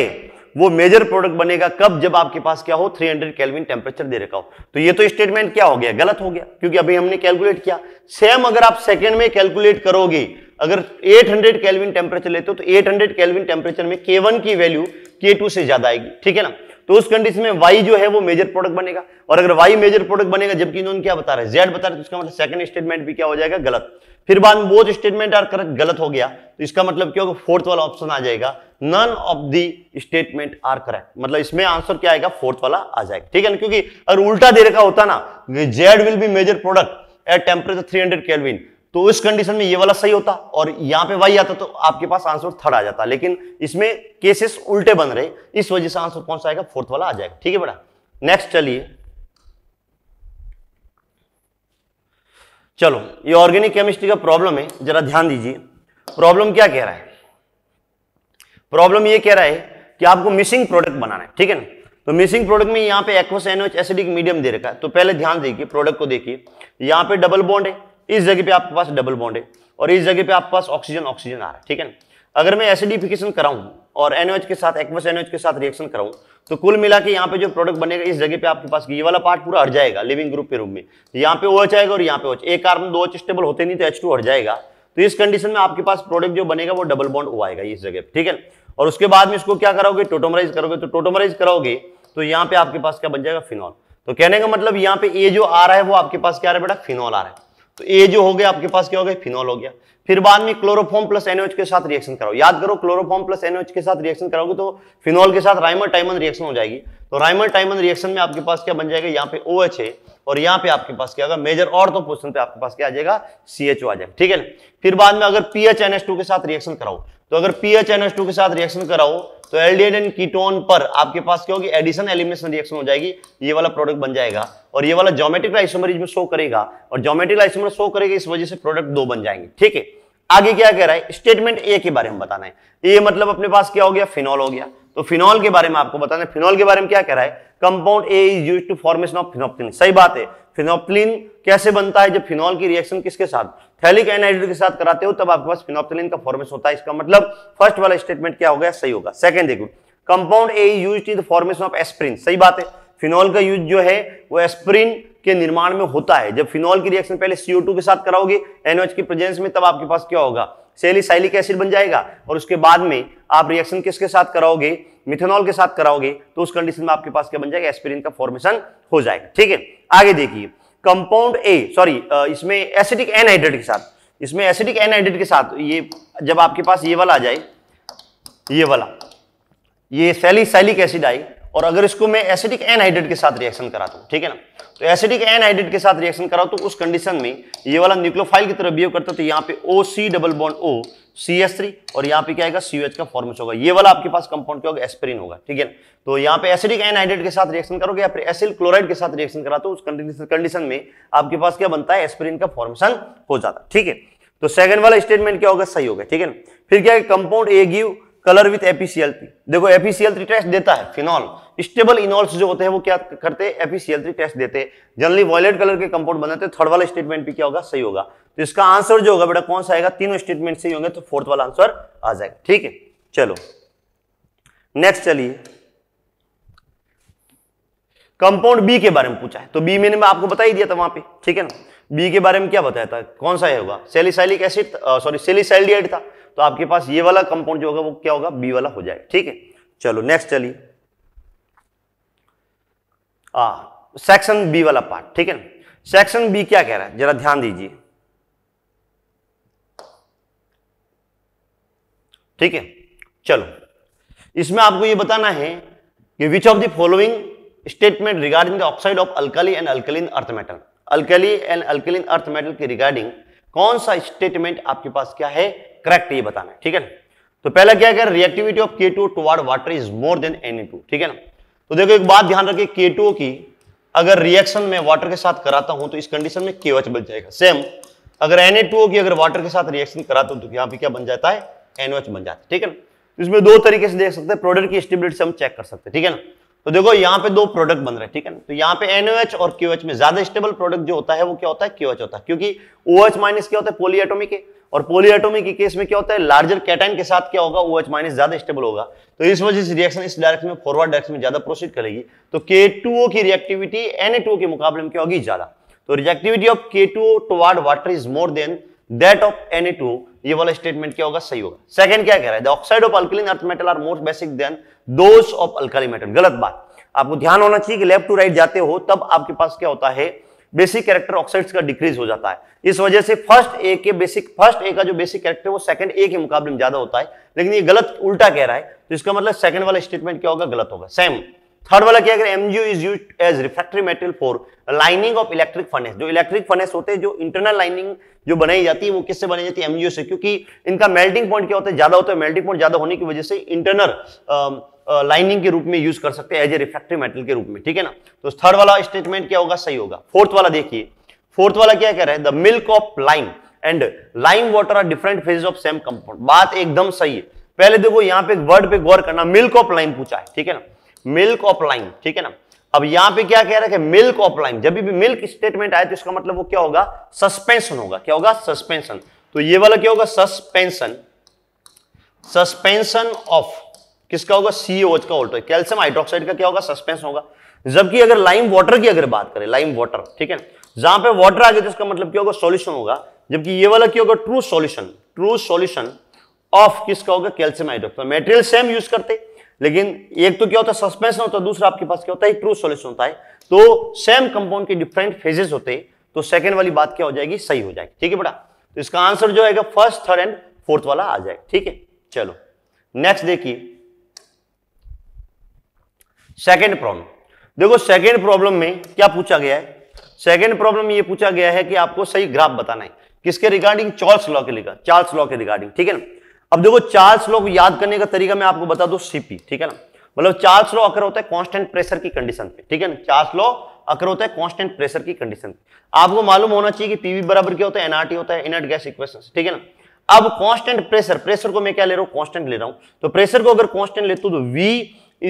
वो मेजर प्रोडक्ट बनेगा कब जब आपके पास क्या हो 300 हंड्रेड कैलविन टेम्परेचर दे रखा हो तो ये तो स्टेटमेंट क्या हो गया गलत हो गया क्योंकि अभी हमने कैलकुलेट किया सेम अगर आप सेकंड में कैलकुलेट करोगे अगर 800 हंड्रेड कैलविन टेम्परेचर लेते हो तो 800 हंड्रेड कैलविन टेम्परेचर में K1 की वैल्यू K2 से ज्यादा आएगी ठीक है ना तो उस कंडीशन में वाई जो है वो मेजर प्रोडक्ट बनेगा और अगर वाई मेजर प्रोडक्ट बनेगा जबकि इन्होंने क्या बता रहे हैं z बता रहे तो उसका मतलब सेकंड स्टेटमेंट भी क्या हो जाएगा गलत फिर बाद में बोथ स्टेटमेंट आर करेक्ट गलत हो गया तो इसका मतलब क्या होगा फोर्थ वाला ऑप्शन आ जाएगा none of the statement are correct मतलब इसमें आंसर क्या आएगा फोर्थ वाला आ जाएगा ठीक है ना क्योंकि अगर उल्टा दे रखा होता ना Z will be major product at temperature three hundred तो इस कंडीशन में ये वाला सही होता और यहां पे वाई आता तो आपके पास आंसर थर्ड आ जाता लेकिन इसमें केसेस उल्टे बन रहे इस वजह से आंसर कौन सा आएगा फोर्थ वाला आ जाएगा ठीक है बेटा नेक्स्ट चलिए चलो ये ऑर्गेनिक केमिस्ट्री का प्रॉब्लम है जरा ध्यान दीजिए प्रॉब्लम क्या कह रहा है प्रॉब्लम ये कह रहा है कि आपको मिसिंग प्रोडक्ट बनाना है ठीक है ना तो मिसिंग प्रोडक्ट में यहाँ पे एक्वस एनओएच एसिडिक मीडियम दे रखा है तो पहले ध्यान देखिए प्रोडक्ट को देखिए यहाँ पे डबल बॉन्ड है इस जगह पे आपके पास डबल बॉन्ड है और इस जगह पे आपके पास ऑक्सीजन ऑक्सीजन आ रहा है ठीक है ना अगर मैं एसिडिफिकेशन कराऊँ और एनओएच के साथ एक्वस एनओएच के साथ रिएक्शन कराऊं तो कुल मिला के यहाँ पे जो प्रोडक्ट बनेगा इस जगह पे आपके पास ये वाला पार्ट पूरा हट जाएगा लिविंग ग्रुप के रूप में तो यहाँ पे OH आएगा और यहाँ पे एक कार्बन दो एच स्टेबल होते नहीं तो टू हट जाएगा तो इस कंडीशन में आपके पास प्रोडक्ट जो बनेगा वो डबल बॉन्ड ओ आएगा इस जगह ठीक है और उसके बाद में इसको क्या करोगे टोटोमराइज करोगे तो टोटोमराइज करोगे तो यहाँ पे आपके पास क्या बन जाएगा फिनॉल तो कहने का मतलब यहाँ पे ये जो आ रहा है वो आपके पास क्या आ रहा है बेटा फिनॉल आ रहा है तो ए जो हो गया आपके पास क्या हो गया फिनॉल हो गया फिर बाद में क्लोरोफॉर्म प्लस एनओएच के साथ रिएक्शन कराओ याद करो क्लोरोफॉर्म प्लस एनओएच के साथ रिएक्शन कराओगे तो फिनॉल के साथ राइमर टाइमन रिएक्शन हो जाएगी तो राइमर टाइमन रिएक्शन में आपके पास क्या बन जाएगा यहाँ पे ओ OH है और यहाँ पे आपके पास क्या होगा मेजर और तो पोजिशन पे आपके पास क्या आ जाएगा सी आ जाएगा ठीक है ना फिर बाद में अगर पीएच के साथ रिएक्शन कराओ तो अगर पीएच एनएच2 के साथ रिएक्शन कराओ तो एल्डिहाइड एंड कीटोन पर आपके पास क्या होगी एडिशन एलिमिनेशन रिएक्शन हो जाएगी ये वाला प्रोडक्ट बन जाएगा और ये वाला ज्योमेट्रिक आइसोमर इसमें शो करेगा और ज्योमेट्रिक आइसोमर शो करेगा इस वजह से प्रोडक्ट दो बन जाएंगे ठीक है आगे क्या कह रहा है स्टेटमेंट ए के बारे में बताना है ए मतलब अपने पास क्या हो गया फिनॉल हो गया तो फिनॉल के बारे में आपको बताना है फिनॉल के बारे में क्या कह रहा है compound A is used to formation of phenolphthalein सही बात है फिनोप्थिन कैसे बनता है जब फिनॉल की रिएक्शन किसके साथ थैलिक एनहाइड्रेट के साथ कराते हो तब आपके पास फिनोप्थिलिन का फॉर्मेशन होता है इसका मतलब फर्स्ट वाला स्टेटमेंट क्या हो गया सही होगा सेकंड देखो compound A use in the formation of aspirin सही बात है फिनॉल का यूज जो है वो एस्प्रिन के निर्माण में होता है जब फिनॉल की रिएक्शन पहले CO2 के साथ कराओगे NOH की प्रेजेंस में तब आपके पास क्या होगा सेलिसाइलिक एसिड बन जाएगा और उसके बाद में आप रिएक्शन किसके साथ कराओगे मिथेनॉल के साथ कराओगे तो उस कंडीशन में आपके पास क्या बन जाएगा एस्पिरिन का फॉर्मेशन हो जाएगा ठीक है आगे देखिए कंपाउंड ए सॉरी इसमें एसिटिक एनहाइड्रेट के साथ इसमें एसिडिक एनहाइड्रेट के साथ ये जब आपके पास ये वाला आ जाए ये वाला ये सैलिक एसिड आई और अगर इसको मैं एसिडिक एनहाइड्रेट के साथ रिएक्शन कराता हूँ ठीक है ना तो एसिडिक एनहाइड्रेट के साथ रिएक्शन कराओ तो उस कंडीशन में ये वाला न्यूक्लोफाइल की तरह बिहेव करता तो यहाँ पे O C double bond O C S three और यहाँ पे क्या आएगा सी एच का फॉर्मेश होगा ये वाला आपके पास कंपाउंड क्या होगा एस्पिरिन होगा ठीक है तो यहाँ पे एसिडिक एनहाइड्रेट के साथ रिएक्शन करोगे या फिर एसिल क्लोराइड के साथ रिएक्शन करा तो उस कंडीशन में आपके पास क्या बनता है एस्पिरिन का फॉर्मेशन हो जाता है ठीक है तो सेकंड वाला स्टेटमेंट क्या होगा सही होगा ठीक है फिर क्या compound A give colour with APCL three देखो एपीसीएल थ्री टेस्ट देता है फिनॉल स्टेबल इनॉल्स जो होते हैं वो क्या करते हैं एपीसीएल थ्री टेस्ट देते हैं जनरली वॉयलेट कलर के कंपाउंड बनाते हैं थर्ड वाला स्टेटमेंट भी क्या होगा सही होगा तो इसका आंसर जो होगा बेटा कौन सा आएगा तीनों स्टेटमेंट सही होंगे तो फोर्थ वाला आंसर आ जाएगा ठीक है चलो नेक्स्ट चलिए कंपाउंड बी के बारे में पूछा है तो बी मैंने मैं आपको बता ही दिया था वहां पे ठीक है ना बी के बारे में क्या बताया था कौन सा है होगा सेलिसाइलिक एसिड सॉरी सेलिसाइल्डिहाइड था तो आपके पास ये वाला कंपाउंड जो होगा वो क्या होगा बी वाला हो जाएगा ठीक है चलो नेक्स्ट चलिए सेक्शन बी वाला पार्ट ठीक है ना सेक्शन बी क्या कह रहा है जरा ध्यान दीजिए ठीक है चलो इसमें आपको ये बताना है कि which of the following statement regarding the oxide of alkali and alkaline earth metal alkali and alkaline earth metal के रिगार्डिंग कौन सा स्टेटमेंट आपके पास क्या है करेक्ट ये बताना है ठीक है तो पहला क्या कह reactivity of K to toward water is more than N ठीक है ना तो देखो एक बात ध्यान रखिए के टू की अगर रिएक्शन में वाटर के साथ कराता हूं तो इस कंडीशन में केवच बच जाएगा सेम अगर एन की अगर वाटर के साथ रिएक्शन कराता हूं तो यहां पर क्या बन जाता है एन बन जाता है ठीक है ना तो इसमें दो तरीके से देख सकते हैं प्रोडक्ट की स्टेबिलिटी से हम चेक कर सकते हैं ठीक है ना तो देखो यहाँ पे दो प्रोडक्ट बन रहे हैं ठीक है ना तो यहाँ पे एनओएच और क्यूएच में ज्यादा स्टेबल प्रोडक्ट जो होता है वो क्या होता है क्यूएच होता है क्योंकि ओएच माइनस क्या होता है पोलिएटोमिक है और पोलियाटोमी के केस में क्या होता है लार्जर कैटाइन के साथ क्या होगा ओएच OH माइनस ज्यादा स्टेबल होगा तो इस वजह से रिएक्शन इस डायरेक्शन में फॉरवर्ड डायरेक्शन में ज्यादा प्रोसीड करेगी तो के की रिएक्टिविटी एन के मुकाबले में क्या होगी ज्यादा तो reactivity of K toward water is more than that of N ये वाला स्टेटमेंट क्या होगा सही होगा सेकंड क्या कह रहा है the oxide of alkaline earth metal are most basic than those of alkali metal गलत बात आपको ध्यान होना चाहिए कि लेफ्ट टू राइट जाते हो तब आपके पास क्या होता है बेसिक कैरेक्टर ऑक्साइड्स का डिक्रीज हो जाता है इस वजह से फर्स्ट ए के बेसिक फर्स्ट ए का जो बेसिक कैरेक्टर है वो सेकंड ए के मुकाबले में ज्यादा होता है लेकिन ये गलत उल्टा कह रहा है तो इसका मतलब सेकंड वाला स्टेटमेंट क्या होगा गलत होगा सेम थर्ड वाला क्या अगर MgO is use as refractory material for lining of electric furnace जो इलेक्ट्रिक फर्नेस होते हैं जो इंटरनल लाइनिंग जो बनाई जाती है वो किससे बनाई जाती है एमजीओ से क्योंकि इनका मेल्टिंग पॉइंट क्या होता है ज्यादा होता है मेल्टिंग पॉइंट ज्यादा होने की वजह से इंटरनल लाइनिंग के रूप में यूज कर सकते हैं एज ए रिफ्रेक्टिव मेटल के रूप में ठीक है ना तो थर्ड वाला स्टेटमेंट क्या होगा सही होगा फोर्थ वाला देखिए फोर्थ वाला क्या कह रहा है the milk of lime and lime water are different phases of same compound बात एकदम सही है पहले देखो यहाँ पे वर्ड पे गौर करना मिल्क ऑफ लाइम पूछा है ठीक है ना मिल्क ऑफ लाइम ठीक है ना अब यहां पे क्या कह रहा है मिल्क ऑफ लाइम जब भी मिल्क स्टेटमेंट आए तो इसका मतलब वो क्या होगा सस्पेंशन होगा क्या होगा सस्पेंशन तो ये वाला क्या होगा सस्पेंशन सस्पेंशन ऑफ किसका होगा सीओच का ऑल्टो कैल्सियम हाइड्रोक्साइड का क्या होगा सस्पेंस होगा जबकि अगर लाइम वाटर की अगर बात करें लाइम वाटर ठीक है जहां पे वाटर आ गया तो इसका मतलब क्या होगा सॉल्यूशन होगा जबकि ये वाला क्या होगा true solution true solution of किसका होगा calcium hydroxide material same use करते लेकिन एक तो क्या होता है सस्पेंस होता है दूसरा आपके पास क्या होता है ट्रू सोल्यूशन होता है तो सेम कंपाउंड के डिफरेंट फेजेस होते तो सेकेंड वाली बात क्या हो जाएगी सही हो जाएगी ठीक है बेटा तो इसका आंसर जो है फर्स्ट थर्ड एंड फोर्थ वाला आ जाएगा ठीक है चलो नेक्स्ट देखिए सेकेंड प्रॉब्लम देखो सेकेंड प्रॉब्लम में क्या पूछा गया है सेकेंड प्रॉब्लम ये पूछा गया है कि आपको सही ग्राफ बताना है किसके रिगार्डिंग चार्ल्स लॉ के लिखा चार्ल्स लॉ के रिगार्डिंग ठीक है ना अब देखो चार्ल्स लॉ को याद करने का तरीका मैं आपको बता दो सीपी ठीक है ना मतलब चार्ल्स लॉ अकर होता है कांस्टेंट प्रेशर की कंडीशन पे ठीक है ना चार्ल्स लॉ अकर होता है कांस्टेंट प्रेशर की कंडीशन पे आपको मालूम होना चाहिए कि पीवी बराबर क्या होता है एनआरटी होता है इनर्ट गैस इक्वेशन ठीक है ना अब कॉन्स्टेंट प्रेशर प्रेशर को मैं क्या ले रहा हूँ कॉन्स्टेंट ले रहा हूँ तो प्रेशर को अगर कॉन्स्टेंट लेते तो वी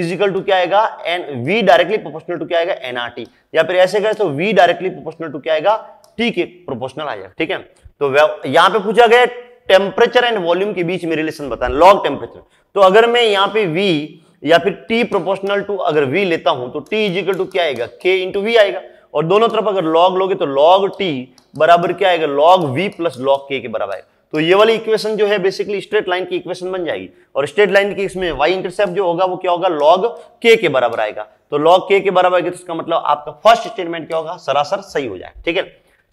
इजिकल टू क्या आएगा N V directly proportional to क्या आएगा एनआरटी या फिर ऐसे करें तो वी डायरेक्टली प्रोपोर्शनल टू क्या आएगा टी के प्रोपोर्शनल आ जाएगा ठीक है तो यहां पे पूछा गया टेम्परेचर एंड वॉल्यूम के बीच में रिलेशन बताना लॉग टेम्परेचर तो अगर मैं यहाँ पे वी या फिर टी प्रोपोर्शनल टू अगर वी लेता हूं तो टी इजिकल टू क्या आएगा के इंटू वी आएगा और दोनों तरफ अगर लॉग लोगे तो लॉग टी बराबर क्या आएगा लॉग वी प्लस लॉग के बराबर आएगा तो ये वाली इक्वेशन जो है बेसिकली स्ट्रेट लाइन की इक्वेशन बन जाएगी और स्ट्रेट लाइन की इसमें वाई इंटरसेप्ट जो होगा वो क्या होगा लॉग के के बराबर आएगा तो लॉग के के बराबर आएगा तो इसका मतलब आपका फर्स्ट स्टेटमेंट क्या होगा सरासर सही हो जाए ठीक है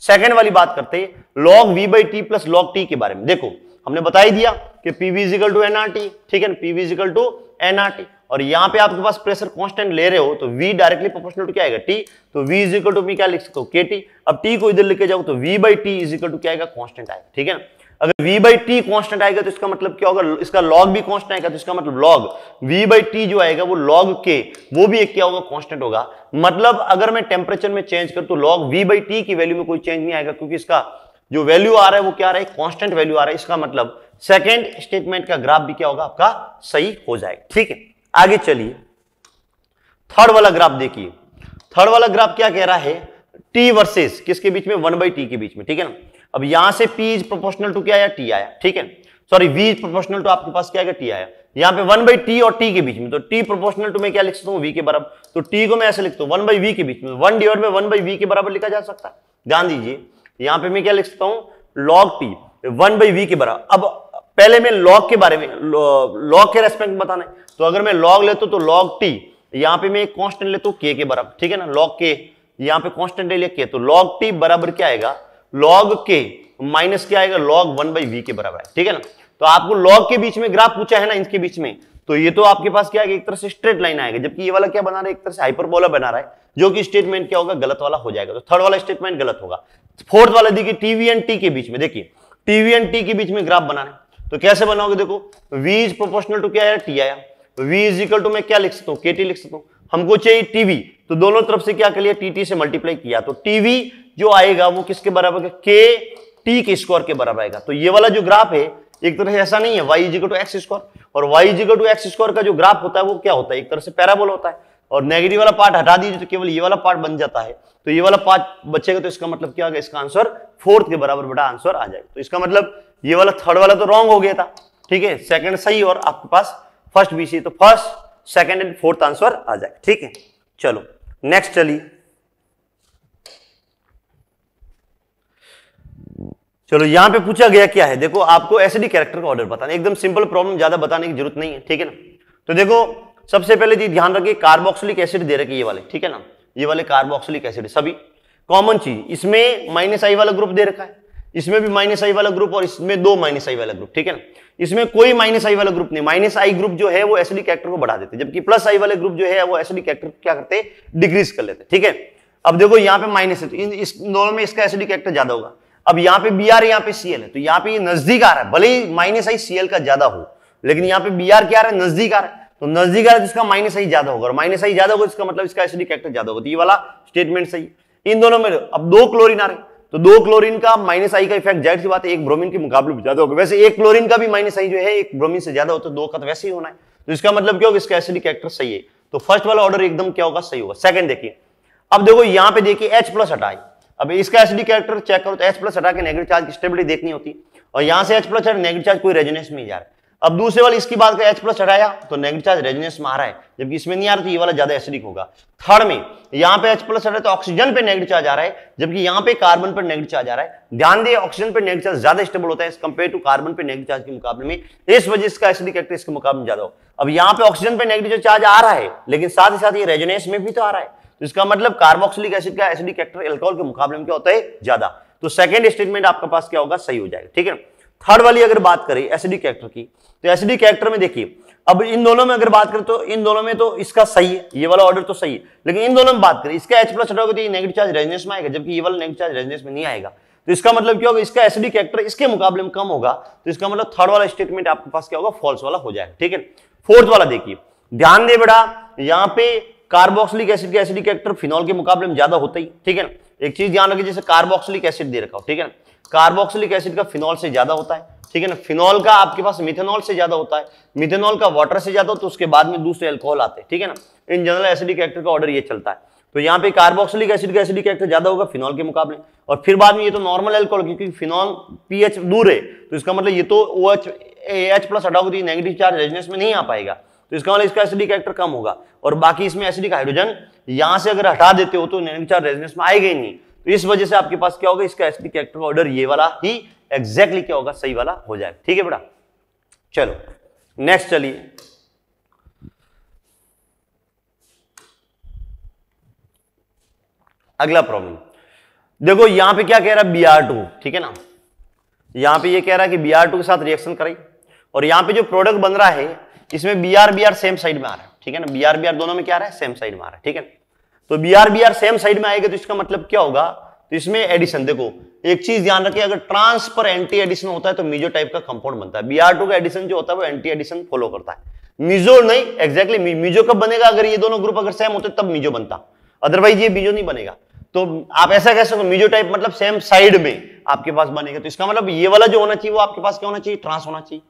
सेकेंड वाली बात करते हैं log V by T plus log T के बारे में देखो हमने बता ही दिया कि पीवी इजिकल टू एनआरटी ठीक है पीवी इजिकल टू एनआरटी और यहां पे आपके पास प्रेशर कांस्टेंट ले रहे हो तो V डायरेक्टली प्रोपोर्शनल टू क्या आएगा T तो V इजिकल टू मैं क्या लिख सकता हो के टी अब T को इधर लेके जाओ तो V by T is equal to क्या आएगा कांस्टेंट आएगा ठीक है अगर v बाई टी कॉन्स्टेंट आएगा तो इसका मतलब क्या होगा इसका लॉग भी कॉन्स्टेंट आएगा तो इसका मतलब लॉग v बाई टी जो आएगा वो लॉग के वो भी एक क्या होगा कॉन्स्टेंट होगा मतलब अगर मैं टेम्परेचर में चेंज करूं तो log v बाई टी की वैल्यू में कोई चेंज नहीं आएगा क्योंकि इसका जो वैल्यू आ रहा है वो क्या आ रहा है कॉन्स्टेंट वैल्यू आ रहा है इसका मतलब सेकेंड स्टेटमेंट का ग्राफ भी क्या होगा आपका सही हो जाएगा ठीक है आगे चलिए थर्ड वाला ग्राफ देखिए थर्ड वाला ग्राफ क्या कह रहा है टी वर्सेस किसके बीच में वन बाई टी के बीच में ठीक है ना अब यहां से पी इज प्रोपोर्शनल टू क्या आया T आया ठीक है sorry V is proportional to आपके पास क्या आएगा टी आया यहां पे वन बाई टी और टी के बीच में तो टी प्रोपोर्शनल टू मैं क्या लिख सकता हूँ वी के बराबर तो टी को मैं ऐसे लिखता हूँ वन बाई वी के बीच में वन डिवाइड में वन बाई वी के बराबर लिखा जा सकता है ध्यान दीजिए यहां पे मैं क्या लिख सकता हूँ log T one by V के बराबर अब पहले मैं लॉग के बारे में लॉग के रेस्पेक्ट में बताना है तो अगर मैं लॉग लेता हूँ तो लॉग टी यहाँ पे मैं एक कॉन्स्टेंट लेता हूँ के के बराबर ठीक है ना लॉग के यहाँ पे कॉन्स्टेंट ले लिया के तो लॉग टी बराबर क्या आएगा लॉग के माइनस क्या आएगा लॉग वन बाई वी के बराबर है ठीक है ना तो आपको लॉग के बीच में ग्राफ पूछा है ना इनके बीच में तो ये तो आपके पास क्या एक तरह से स्ट्रेट लाइन आएगा जबकि ये वाला क्या बना रहा है एक तरह से हाइपरबोला बना रहा है जो कि स्टेटमेंट क्या होगा गलत वाला हो जाएगा तो थर्ड वाला स्टेटमेंट गलत होगा फोर्थ वाला देखिए टीवी एंड टी के बीच में देखिए टीवी एंड टी के बीच में ग्राफ बना रहे तो कैसे बनाओगे देखो वी इज प्रोपोर्शनल टू क्या है टी आया वी इज इक्वल टू मैं क्या लिख सकता हूँ के टी लिख सकता हूँ हमको चाहिए टीवी तो दोनों तरफ से क्या कर लिया टी टी से मल्टीप्लाई किया तो टीवी जो आएगा वो किसके बराबर के टी के स्क्वायर के बराबर आएगा तो ये वाला जो ग्राफ है एक तरह से ऐसा नहीं है वाई टू एक्स स्क्वायर और वाई जीगो टू एक्स स्क्वायर का जो ग्राफ होता है वो क्या होता है एक तरह से पैराबोल होता है और नेगेटिव वाला पार्ट हटा दीजिए तो केवल ये वाला पार्ट बन जाता है तो ये वाला पार्ट बचेगा तो इसका मतलब क्या होगा इसका आंसर फोर्थ के बराबर बड़ा आंसर आ जाएगा तो इसका मतलब ये वाला थर्ड वाला तो रॉन्ग हो गया था ठीक है सेकंड सही और आपके पास फर्स्ट बी सी तो first second and fourth answer आ जाएगा ठीक है चलो नेक्स्ट चलिए चलो यहां पे पूछा गया क्या है देखो आपको एसिडी कैरेक्टर का ऑर्डर बताना एकदम सिंपल प्रॉब्लम ज्यादा बताने की जरूरत नहीं है ठीक है ना तो देखो सबसे पहले जी ध्यान रखिए कार्बोक्सिलिक एसिड दे रखी ये वाले ठीक है ना ये वाले कार्बोक्सिलिक एसिड सभी कॉमन चीज इसमें माइनस आई वाला ग्रुप दे रखा है इसमें भी माइनस आई वाला ग्रुप और इसमें दो माइनस आई वाला ग्रुप ठीक है ना इसमें कोई माइनस आई वाला ग्रुप नहीं माइनस आई ग्रुप जो है वो एसडी कैरेक्टर को बढ़ा देते जबकि प्लस आई वाले ग्रुप जो है वो एसडी कैरेक्टर क्या करते डिक्रीज कर लेते ठीक है अब देखो यहाँ पे माइनस है तो इस दोनों में इसका एसडी कैरेक्टर ज्यादा होगा अब यहाँ पे बी आर यहाँ पे सी है तो यहाँ पे नजदीक आ रहा है भले ही माइनस आई सी एल का ज्यादा हो लेकिन यहाँ पे बी आर क्या है नजदीक आ रहा है तो नजदीक आ रहा है तो इसका माइनस आई ज्यादा होगा और माइनस आई ज्यादा होगा तो इसका मतलब इसका एसडी कैरेक्टर ज्यादा होगा तो ये वाला स्टेटमेंट सही इन दोनों में अब दो क्लोरीन आ रहे तो दो क्लोरीन का माइनस आई का इफेक्ट जाहिर सी बात है एक ब्रोमीन के मुकाबले में ज्यादा होगा वैसे एक क्लोरीन का भी माइनस आई जो है एक ब्रोमीन से ज्यादा होता तो है दो का तो वैसे ही होना है तो इसका मतलब क्या होगा इसका एसिडिक कैरेक्टर सही है तो फर्स्ट वाला ऑर्डर एकदम क्या होगा सही होगा सेकंड देखिए अब देखो यहां पे देखिए H प्लस हटाए अब इसका एसिडिक कैरेक्टर चेक करो तो H प्लस हटा के नेगेटिव चार्ज की स्टेबिलिटी देखनी होती और यहां से H प्लस नेगेटिव चार्ज कोई रेजोनेंस में जा रहा है अब दूसरे वाले इसकी बात करें H प्लस हटाया तो नेगेटिव चार्ज रेजिडेंस में आ रहा है जबकि इसमें नहीं आ रहा तो ये वाला ज्यादा एसिडिक होगा थर्ड में यहाँ पे H प्लस हटाया तो ऑक्सीजन पे नेगेटिव चार्ज आ रहा है जबकि यहाँ पे कार्बन पर नेगेटिव चार्ज आ रहा है ध्यान दिए ऑक्सीजन पर नेगेटिव चार्ज ज्यादा स्टेबल होता है कंपेयर टू कार्बन पर नेगेटिव चार्ज के मुकाबले में इस वजह इसका एसिडिक एक्टर इसके मुकाबले ज्यादा हो अब यहाँ पे ऑक्सीजन पर नेगेटिव चार्ज आ रहा है लेकिन साथ ही साथ ये रेजोनेंस में भी तो आ रहा है तो इसका मतलब कार्बोक्सिलिक एसिड का एसिडिक एक्टर एल्कोहल के मुकाबले में क्या होता है ज्यादा तो सेकेंड स्टेटमेंट आपके पास क्या होगा सही हो जाएगा ठीक है थर्ड वाली अगर बात करें एसिडिक कैरेक्टर की तो एसिडिक कैरेक्टर में देखिए अब इन दोनों में अगर बात करें तो इन दोनों में तो इसका सही है ये वाला ऑर्डर तो सही है लेकिन इन दोनों में बात करें इसका एच प्लस हटाओगे तो ये नेगेटिव चार्ज रेजनेस में आएगा जबकि ये वाला नेगेटिव चार्ज रेजनेस में नहीं आएगा तो इसका मतलब क्या होगा इसका एसिडिक कैरेक्टर इसके मुकाबले में कम होगा तो इसका मतलब थर्ड वाला स्टेटमेंट आपके पास क्या होगा फॉल्स वाला हो जाएगा ठीक है फोर्थ वाला देखिए ध्यान दे बेटा यहाँ पे कार्बोक्सिलिक एसिड के एसिडिक कैरेक्टर फिनॉल के मुकाबले में ज्यादा होता ही ठीक है एक चीज ध्यान रखिए जैसे कार्बोक्सिलिक एसिड दे रखा हो ठीक है कार्बोक्सिलिक एसिड का फिनॉल से ज्यादा होता है ठीक है ना फिनॉल का आपके पास मिथेनॉल से ज्यादा होता है मिथेनॉल का वाटर से ज्यादा हो तो उसके बाद में दूसरे एल्कोहल आते हैं ठीक है ना इन जनरल एसिडिक एक्टर का ऑर्डर ये चलता है तो यहाँ पे कार्बोक्सिलिक एसिड का एसिडिक एक्टर ज्यादा होगा फिनॉल के मुकाबले और फिर बाद में ये तो नॉर्मल एल्कोहल क्योंकि फिनॉल पीएच दूर है तो इसका मतलब ये तो ओ एच एच प्लस हटाओगे नेगेटिव चार्ज रेजनेस में नहीं आ पाएगा तो इसका मतलब इसका एसिडिक एक्टर कम होगा और बाकी इसमें एसिडिक हाइड्रोजन यहां से अगर हटा देते हो तो नेगेटिव चार्ज रेजनेस में आएगा ही नहीं तो इस वजह से आपके पास क्या होगा इसका एसपी कैरेक्टर ऑर्डर ये वाला ही एग्जैक्टली क्या होगा सही वाला हो जाएगा ठीक है बेटा चलो नेक्स्ट चलिए अगला प्रॉब्लम देखो यहां पे क्या कह रहा है बी आर टू ठीक है ना यहां पे ये कह रहा है कि बी आर टू के साथ रिएक्शन करे और यहां पे जो प्रोडक्ट बन रहा है इसमें B R B R same side में आ रहा है ठीक है ना बी आर बी आर दोनों में क्या आ रहा है सेम साइड में आ रहा है ठीक है तो B R B R same side में आएगा तो इसका मतलब क्या होगा तो इसमें एडिशन देखो एक चीज ध्यान रखें अगर ट्रांसफर एंटी एडिशन होता है तो मीजो टाइप का कंपाउंड बनता है बी आर टू का एडिशन जो होता है वो एंटी एडिशन फॉलो करता है मीजो नहीं एक्जैक्टली exactly, मीजो कब बनेगा अगर ये दोनों ग्रुप अगर सेम होते तब मीजो बनता अदरवाइज ये मीजो नहीं बनेगा तो आप ऐसा कह सको मीजो टाइप मतलब सेम साइड में आपके पास बनेगा तो इसका मतलब ये वाला जो होना चाहिए वो आपके पास क्या होना चाहिए ट्रांस होना चाहिए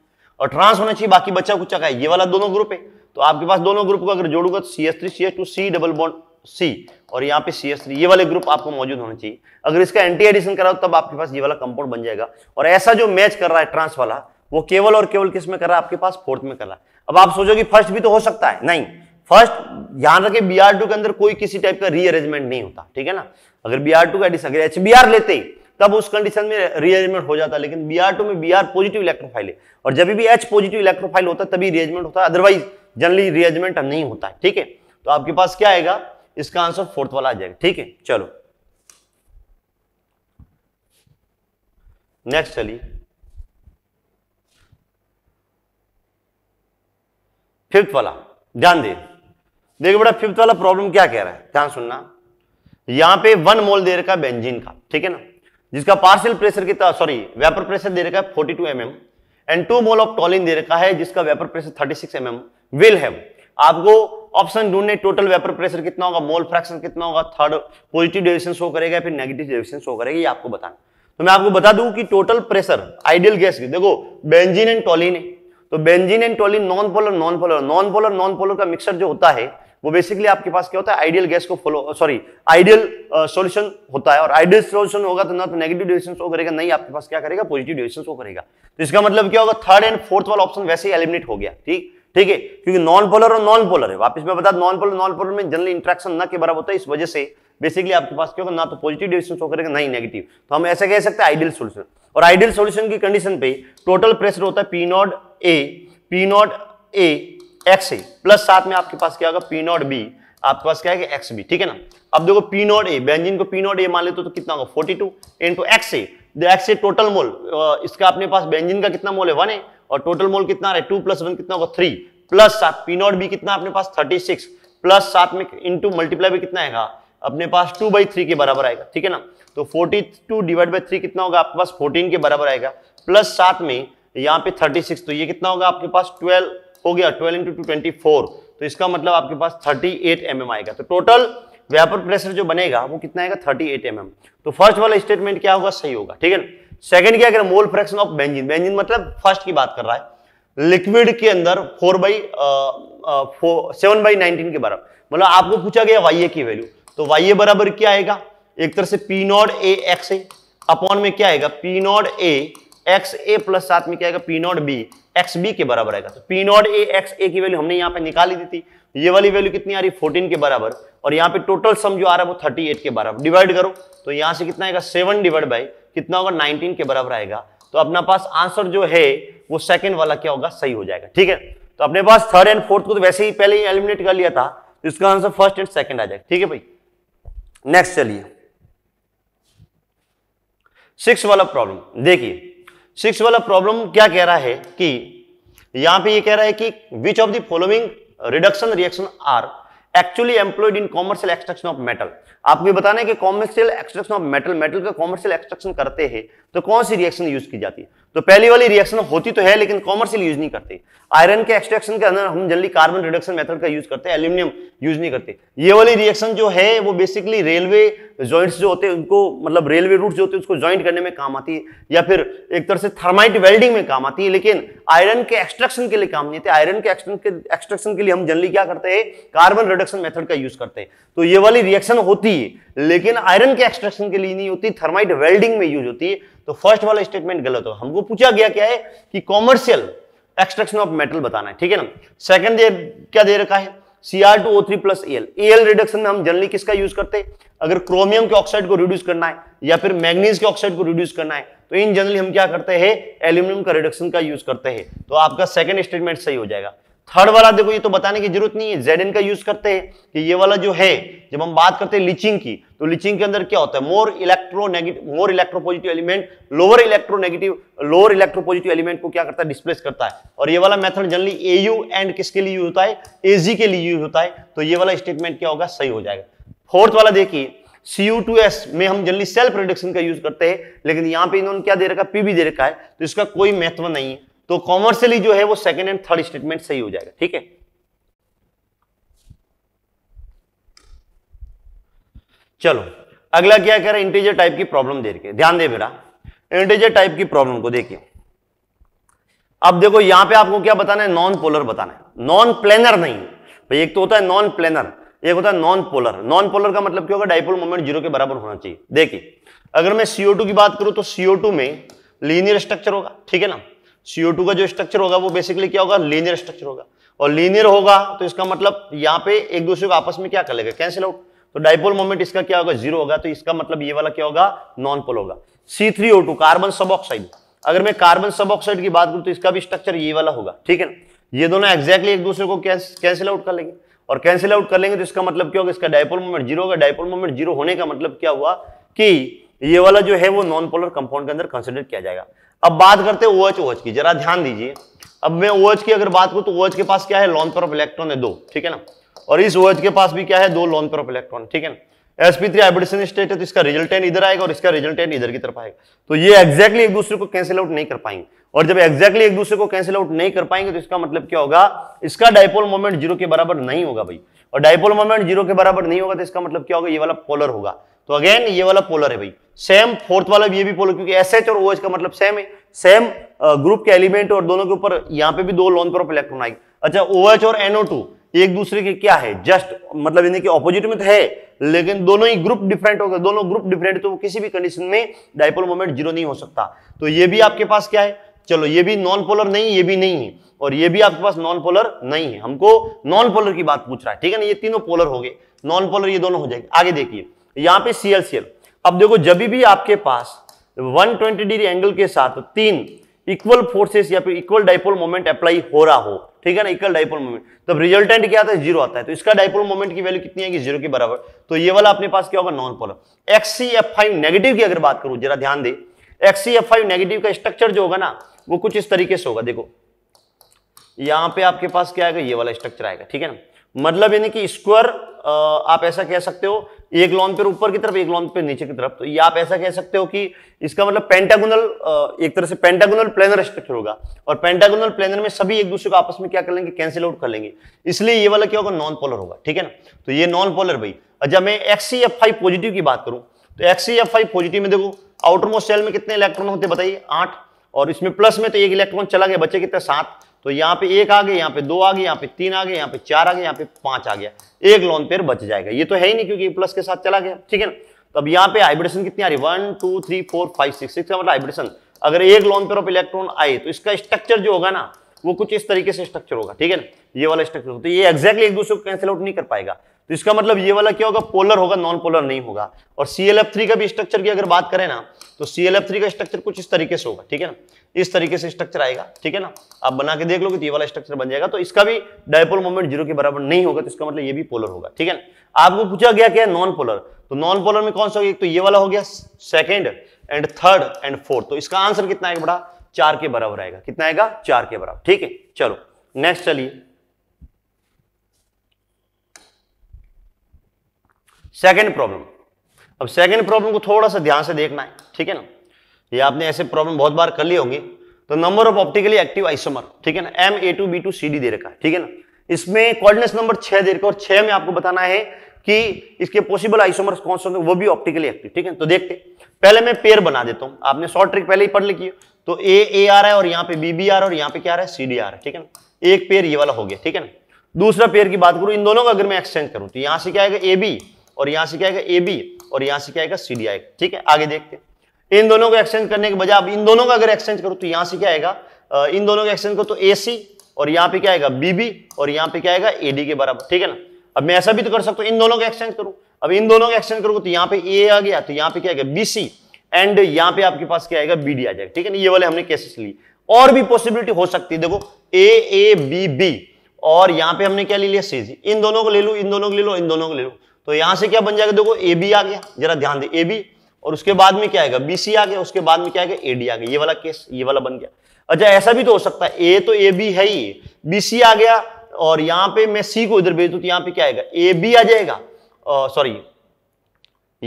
और ट्रांस होना चाहिए बाकी बच्चा कुछ का ये वाला दोनों ग्रुप है तो आपके पास दोनों ग्रुप को अगर जोड़ूगा तो C S three C S two C double bond C और यहाँ पे सी एस थ्री ये वाले ग्रुप आपको मौजूद होना चाहिए अगर इसका एंटी एडिशन कराओ तब आपके पास ये वाला कंपाउंड बन जाएगा और ऐसा जो मैच कर रहा है ट्रांस वाला वो केवल और केवल किस में कर रहा है आपके पास फोर्थ में कर रहा है अब आप सोचोगे फर्स्ट भी तो हो सकता है नहीं फर्स्ट ध्यान रखे बी आर टू के अंदर कोई किसी टाइप का रीअरेंजमेंट नहीं होता ठीक है ना अगर बी आर टू का एडिशन अगर एच बी आर लेते तब उस कंडीशन में रीअरेंजमेंट हो जाता है लेकिन बी आर टू में बी आर पॉजिटिव इलेक्ट्रोफाइल है और जब भी एच पॉजिटिव इलेक्ट्रोफाइल होता है तभी रीअरेंजमेंट होता है अदरवाइज जनरली रीअरेंजमेंट नहीं होता है ठीक है तो आपके पास क्या आएगा इसका आंसर फोर्थ वाला आ जाएगा ठीक है चलो नेक्स्ट चलिए फिफ्थ वाला ध्यान दे देखिए बेटा फिफ्थ वाला प्रॉब्लम क्या कह रहा है ध्यान सुनना यहां पे वन मोल दे रखा है बेंजीन का ठीक है ना जिसका पार्सल प्रेशर कितना सॉरी वेपर प्रेशर दे रखा है 42 two mm and two mole of toluene दे रखा है जिसका vapour pressure 36 six M will have आपको ऑप्शन ढूंढने टोटल वेपर प्रेशर कितना होगा मोल फ्रैक्शन कितना होगा थर्ड पॉजिटिव डेविएशन शो करेगा फिर नेगेटिव डेविएशन शो करेगा ये आपको बताना तो मैं आपको बता दूं कि टोटल प्रेशर आइडियल गैस की देखो बेंजीन एंड टोलिन है तो benzene and toluene non polar non polar non polar non polar का मिक्सर जो होता है वो बेसिकली आपके पास क्या होता है आइडियल गैस को फॉलो सॉरी आइडियल सॉल्यूशन होता है और आइडियल सॉल्यूशन होगा तो ना तो नेगेटिव डिविजन शो करेगा नहीं आपके पास क्या करेगा पॉजिटिव डिविजन शो करेगा तो इसका मतलब क्या होगा थर्ड एंड फोर्थ वाला ऑप्शन वैसे ही एलिमिनेट हो गया ठीक है ठीक है क्योंकि नॉन पोलर और नॉन पोलर है वापस मैं बता नॉन पोलर नॉन पोलर में जनरली इंट्रैक्शन ना के बराबर होता है इस वजह से बेसिकली आपके पास क्या होगा ना तो पॉजिटिव डिविशन शो करेगा ना ही नेगेटिव तो हम ऐसे कह सकते हैं आइडियल सोल्यूशन और आइडियल सोल्यूशन की कंडीशन पे टोटल प्रेशर होता है P not A P not A X A plus साथ में आपके पास क्या होगा पी नॉट बी आपके पास क्या है एक्स बी ठीक है ना अब देखो पी नॉट ए बेंजिन को पी नॉट ए मान लेते तो, तो कितना होगा forty two into X A X A total mole इसका अपने पास बेंजिन का कितना मोल है वन है और टोटल मोल कितना रहा है टू प्लस वन कितना होगा थ्री प्लस सात पी नॉट बी कितना अपने पास थर्टी सिक्स प्लस सात में इंटू मल्टीप्लाई भी कितना आएगा अपने पास टू बाई थ्री के बराबर आएगा ठीक है ना तो forty two divide by three कितना होगा आपके पास फोर्टीन के बराबर आएगा प्लस सात में यहाँ पे थर्टी सिक्स तो ये कितना होगा आपके पास ट्वेल्व हो गया twelve into two twenty four तो इसका मतलब आपके पास थर्टी एट एम एम आएगा तो टोटल वेपर प्रेशर जो बनेगा वो कितना आएगा थर्टी एट एम एम तो फर्स्ट वाला स्टेटमेंट क्या होगा सही होगा ठीक है ना सेकंड क्या करें mole fraction of benzene benzene मतलब फर्स्ट की बात कर रहा है लिक्विड के अंदर four by seven by nineteen के बराबर मतलब आपको पूछा गया वाई की वैल्यू तो वाई बराबर क्या आएगा एक तरह से P not A X A upon में क्या आएगा P not A X A plus साथ में क्या आएगा P not B X B के बराबर आएगा तो P not A X A की वैल्यू हमने यहाँ पे निकाली दी थी ये वाली वैल्यू कितनी आ रही फोर्टीन के बराबर और यहाँ पे टोटल सम जो आ रहा है वो थर्टी एट के बराबर डिवाइड करो तो यहाँ से कितना आएगा सेवन डिवाइड बाई कितना होगा 19 के बराबर आएगा तो अपना पास आंसर जो है वो सेकंड वाला क्या होगा सही हो जाएगा ठीक है तो अपने पास थर्ड एंड फोर्थ को तो वैसे ही पहले ही एलिमिनेट कर लिया था तो इसका आंसर फर्स्ट एंड सेकेंड आ जाएगा ठीक है भाई नेक्स्ट चलिए सिक्स वाला प्रॉब्लम देखिए सिक्स वाला प्रॉब्लम क्या कह रहा है कि यहां पे ये कह रहा है कि which of the following reduction reaction are actually employed in commercial extraction of metal आपको बताना है कि commercial extraction of metal metal का कॉमर्शियल एक्सट्रक्शन करते हैं तो कौन सी रिएक्शन यूज की जाती है तो पहली वाली रिएक्शन होती तो है लेकिन कॉमर्शियल यूज नहीं करते आयरन के एक्सट्रैक्शन के अंदर हम जल्दी कार्बन रिडक्शन मेथड का यूज करते हैं एल्यूमिनियम यूज नहीं करते ये वाली रिएक्शन जो है वो बेसिकली रेलवे जॉइंट्स जो होते हैं उनको मतलब रेलवे रूट जो होते हैं उसको ज्वाइंट करने में काम आती है या फिर एक तरह से थर्माइट वेल्डिंग में काम आती है लेकिन आयरन के एक्सट्रक्शन के लिए काम नहीं आते आयरन के एक्सट्रक्शन के लिए हम जनरली क्या करते हैं कार्बन रिडक्शन मेथड का यूज करते हैं तो ये वाली रिएक्शन होती है लेकिन आयरन के एक्सट्रैक्शन के लिए नहीं होती थर्माइट वेल्डिंग में यूज होती है तो फर्स्ट वाला स्टेटमेंट गलत हो हमको पूछा गया क्या है कि कॉमर्शियल एक्सट्रैक्शन ऑफ मेटल बताना है ठीक है ना सेकंड क्या दे रखा है Cr2O3 plus Al. Al reduction में हम जनरली किसका यूज करते हैं अगर क्रोमियम के ऑक्साइड को रिड्यूस करना है या फिर मैग्नीज के ऑक्साइड को रिड्यूस करना है तो इन जनरली हम क्या करते हैं एल्यूमिनियम का रिडक्शन का यूज करते हैं तो आपका सेकंड स्टेटमेंट सही हो जाएगा थर्ड वाला देखो ये तो बताने की जरूरत नहीं है जेड का यूज करते हैं कि ये वाला जो है जब हम बात करते हैं लिचिंग की तो लिचिंग के अंदर क्या होता है more electronegative more electropositive element lower electronegative lower electropositive element को क्या करता है डिस्प्लेस करता है और ये वाला method generally A U and किसके लिए यूज होता है एजी के लिए यूज होता है तो ये वाला स्टेटमेंट क्या होगा सही हो जाएगा फोर्थ वाला देखिए एस में हम जनरली सेल्फ रिडक्शन का यूज करते हैं लेकिन यहां पे इन्होंने क्या दे रखा है पी भी दे रखा है तो इसका कोई महत्व नहीं है तो कॉमर्शियली जो है वो सेकेंड एंड थर्ड स्टेटमेंट सही हो जाएगा ठीक है चलो अगला क्या कह रहा है इंटीजर टाइप की प्रॉब्लम दे रखे ध्यान दे मेरा इंटीजर टाइप की प्रॉब्लम को देखिए अब देखो यहां पे आपको क्या बताना है नॉन पोलर बताना है नॉन प्लेनर नहीं भाई एक तो होता है नॉन प्लेनर एक होता है नॉन पोलर नॉन पोलर का मतलब क्या होगा डाइपोल मोमेंट जीरो के बराबर होना चाहिए देखिए अगर मैं सीओ की बात करूं तो सीओ में लीनियर स्ट्रक्चर होगा ठीक है ना CO2 का जो स्ट्रक्चर होगा वो बेसिकली क्या होगा लीनियर स्ट्रक्चर होगा और लीनियर होगा तो इसका मतलब यहाँ पे एक दूसरे को आपस में क्या कर लेगा कैंसिल आउट तो डाइपोल मोमेंट इसका क्या होगा जीरो होगा तो इसका मतलब ये वाला क्या होगा नॉन पोल होगा C three O two carbon सब अगर मैं कार्बन सबऑक्साइड की बात करूं तो इसका भी स्ट्रक्चर ये वाला होगा ठीक है ना ये दोनों एक्जैक्टली एक दूसरे को कैंसिल आउट कर लेंगे और कैंसिल आउट कर लेंगे तो इसका मतलब क्या होगा इसका डायपोल मोमेंट जीरो होगा डायपोल मोमेंट जीरो होने का मतलब क्या हुआ कि ये वाला जो है वो नॉन पोलर कंपाउंड के अंदर कंसिडर किया जाएगा अब बात करते हैं ओएच ओएच की जरा ध्यान दीजिए अब मैं ओएच की अगर बात करूं तो ओएच के पास क्या है लॉन पर ऑफ इलेक्ट्रॉन है दो ठीक है ना और इस ओएच के पास भी क्या है दो लॉन पर ऑफ इलेक्ट्रॉन ठीक है ना एसपी थ्री स्टेट है तो इसका रिजल्टेंट इधर आएगा और इसका रिजल्टेंट इधर की तरफ आएगा तो ये एक्जैक्टली एक दूसरे को कैंसिल आउट नहीं कर पाएंगे और जब एक्जैक्टली एक दूसरे को कैंसिल आउट नहीं कर पाएंगे तो इसका मतलब क्या होगा इसका डायपोल मोमेंट जीरो के बराबर नहीं होगा भाई और डायपोल मोमेंट जीरो के बराबर नहीं होगा तो इसका मतलब क्या होगा ये वाला पोलर होगा तो अगेन ये वाला पोलर है भाई सेम फोर्थ वाला ये भी पोलर क्योंकि एस एच और ओ एच का मतलब सेम है सेम ग्रुप uh, के एलिमेंट और दोनों के ऊपर यहाँ पे भी दो लोन पर इलेक्ट्रॉन आएगी अच्छा ओ OH और एनओ टू एक दूसरे के क्या है जस्ट मतलब इन्हें कि ऑपोजिट में तो है लेकिन दोनों ही ग्रुप डिफरेंट हो गए दोनों ग्रुप डिफरेंट तो वो किसी भी कंडीशन में डायपोल मोमेंट जीरो नहीं हो सकता तो ये भी आपके पास क्या है चलो ये भी नॉन पोलर नहीं ये भी नहीं है और ये भी आपके पास नॉन पोलर नहीं है हमको नॉन पोलर की बात पूछ रहा है ठीक है ना ये तीनों पोलर हो गए नॉन पोलर ये दोनों हो जाएंगे आगे देखिए यहां पे सीएलसीएल अब देखो जब भी आपके पास 120 डिग्री एंगल के साथ तीन इक्वल फोर्सेस या फिर इक्वल डाइपोल मोमेंट अप्लाई हो रहा हो ठीक है ना इक्वल डाइपोल मोमेंट तब रिजल्टेंट क्या आता है जीरो आता है तो इसका डाइपोल मोमेंट की वैल्यू कितनी है कि जीरो के बराबर तो ये वाला अपने पास क्या होगा नॉन पोलर एक्ससीएफ5 नेगेटिव की अगर बात करूं जरा ध्यान दे एक्ससीएफ5 नेगेटिव का स्ट्रक्चर जो होगा ना वो कुछ इस तरीके से होगा देखो यहां पे आपके पास क्या आएगा ये वाला स्ट्रक्चर आएगा ठीक है ना मतलब यानी कि स्क्वायर आप ऐसा कह सकते हो एक लॉन पे ऊपर की तरफ एक लॉन पे नीचे की तरफ तो ये आप ऐसा कह सकते हो कि इसका मतलब पेंटागोनल एक तरह से पेंटागोनल प्लेनर स्ट्रक्चर होगा और पेंटागोनल प्लेनर में सभी एक दूसरे को आपस में क्या कर लेंगे कैंसिल आउट कर लेंगे इसलिए ये वाला क्या होगा नॉन पोलर होगा ठीक है ना तो ये नॉन पोलर भाई अच्छा मैं एक्सी एफ फाइव पॉजिटिव की बात करूं तो एक्सी एफ फाइव पॉजिटिव में देखो आउटर मोस्ट सेल में कितने इलेक्ट्रॉन होते बताइए आठ और इसमें प्लस में तो एक इलेक्ट्रॉन चला गया बचे कितने सात तो यहाँ पे एक आ गया यहाँ पे दो आ गए यहाँ पे तीन आ गए यहाँ पे चार आ गए यहाँ पे पांच आ गया एक लोन पेयर बच जाएगा ये तो है ही नहीं क्योंकि प्लस के साथ चला गया ठीक है ना तो अब यहाँ पे हाइब्रिडेशन कितनी आ रही है one two three four five six six का मतलब हाइब्रिडेशन अगर एक लोन पेयर ऑफ इलेक्ट्रॉन आए तो इसका स्ट्रक्चर जो होगा ना वो कुछ इस तरीके से स्ट्रक्चर होगा ठीक है ना ये वाला स्ट्रक्चर होगा तो ये एक्जैक्टली एक दूसरे को कैंसिल आउट नहीं कर पाएगा तो इसका मतलब ये वाला क्या होगा पोलर होगा नॉन पोलर नहीं होगा और CLF3 का भी स्ट्रक्चर की अगर बात करें ना तो CLF3 का स्ट्रक्चर कुछ इस तरीके से होगा ठीक है ना इस तरीके से स्ट्रक्चर आएगा ठीक है ना आप बना के देख लो कि तो ये वाला स्ट्रक्चर बन जाएगा तो इसका भी डायपोल मोमेंट जीरो के बराबर नहीं होगा तो इसका मतलब ये भी पोलर होगा ठीक है ना आपको पूछा गया क्या नॉन पोलर तो नॉन पोलर में कौन सा होगा एक तो ये वाला हो गया second and third and fourth तो इसका आंसर कितना आएगा बड़ा चार के बराबर आएगा कितना आएगा चार के बराबर ठीक है चलो नेक्स्ट चलिए सेकेंड प्रॉब्लम अब सेकेंड प्रॉब्लम को थोड़ा सा ध्यान से देखना है ठीक है ना ये आपने ऐसे प्रॉब्लम बहुत बार कर ली होंगे तो number of optically active isomer ठीक है ना M A two B two C D दे रखा है ठीक है ना इसमें कोऑर्डिनेट्स नंबर छह दे रखा है और छह में आपको बताना है कि इसके पॉसिबल आइसोमर कौन से होंगे वो भी ऑप्टिकली एक्टिव ठीक है तो देखते पहले मैं पेयर बना देता हूं आपने शॉर्ट ट्रिक पहले ही पढ़ लिखी तो ए ए आ रहा है और यहाँ पे बी बी आ रहा है और यहाँ पे क्या आ रहा है सी डी आ रहा है ठीक है ना एक पेयर ये वाला हो गया ठीक है ना दूसरा पेयर की बात करूं इन दोनों का अगर मैं एक्सचेंज करूं तो यहां से क्या आएगा ए बी और यहां से क्या आएगा ए बी और यहां से क्या आएगा सी डी आएगा ठीक है आगे देखते हैं इन दोनों को एक्सचेंज करने के बजाय अब इन दोनों का अगर एक्सचेंज करो तो यहां से क्या आएगा इन दोनों का एक्सचेंज करो तो ए सी और यहां पे क्या आएगा बीबी और यहां पे क्या आएगा ए डी के बराबर ठीक है ना अब मैं ऐसा भी तो कर सकता हूं इन दोनों का एक्सचेंज करूं अब इन दोनों का एक्सचेंज करूंगा तो यहां पे ए आ गया तो यहां पे क्या आएगा बीसी एंड यहां पे आपके पास क्या आएगा बीडी आ जाएगा ठीक है ना ये वाले हमने केसेस लिए और भी पॉसिबिलिटी हो सकती है देखो ए ए बी बी और यहां पे हमने क्या ले लिया सी जी इन दोनों को ले लो इन दोनों को ले लो इन दोनों को ले लो तो यहां से क्या बन जाएगा देखो ए बी आ गया जरा ध्यान दे ए बी और उसके बाद में क्या आएगा बी सी आ गया उसके बाद में क्या आएगा ए डी आ गया ये वाला केस ये वाला बन गया अच्छा ऐसा भी तो हो सकता है ए तो ए बी है ही बी सी आ गया और यहां पे मैं सी को इधर भेज दू तो यहाँ पे क्या आएगा ए बी आ जाएगा सॉरी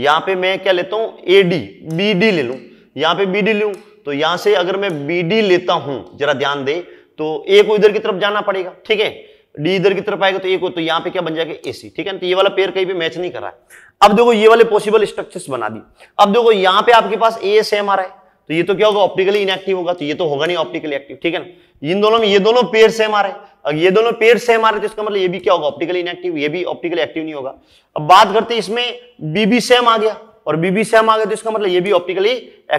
यहाँ पे मैं क्या लेता हूं ए डी बी डी ले लू यहां पे बी डी लू तो यहां से अगर मैं बी डी लेता हूं जरा ध्यान दे तो ए को इधर की तरफ जाना पड़ेगा ठीक है डी इधर की तरफ आएगा तो एक हो तो यहाँ पे क्या बन जाएगा ए सी ठीक है तो ये वाला पेयर कहीं भी मैच नहीं कर रहा है अब देखो ये वाले पॉसिबल स्ट्रक्चर्स बना दी अब देखो यहाँ पे आपके पास ए एस एम आ रहा है तो ये तो क्या होगा ऑप्टिकली इनएक्टिव होगा तो ये तो होगा नहीं ऑप्टिकली एक्टिव ठीक है ना इन दोनों में ये दोनों पेयर सेम आ रहे हैं ये दोनों पेयर सेम आ रहे तो इसका मतलब ये भी क्या होगा ऑप्टिकली इनएक्टिव ये भी ऑप्टिकली एक्टिव नहीं होगा अब बात करते इसमें बीबी सेम आ गया और बीबी सेम आ गया तो इसका मतलब ये भी ऑप्टिकली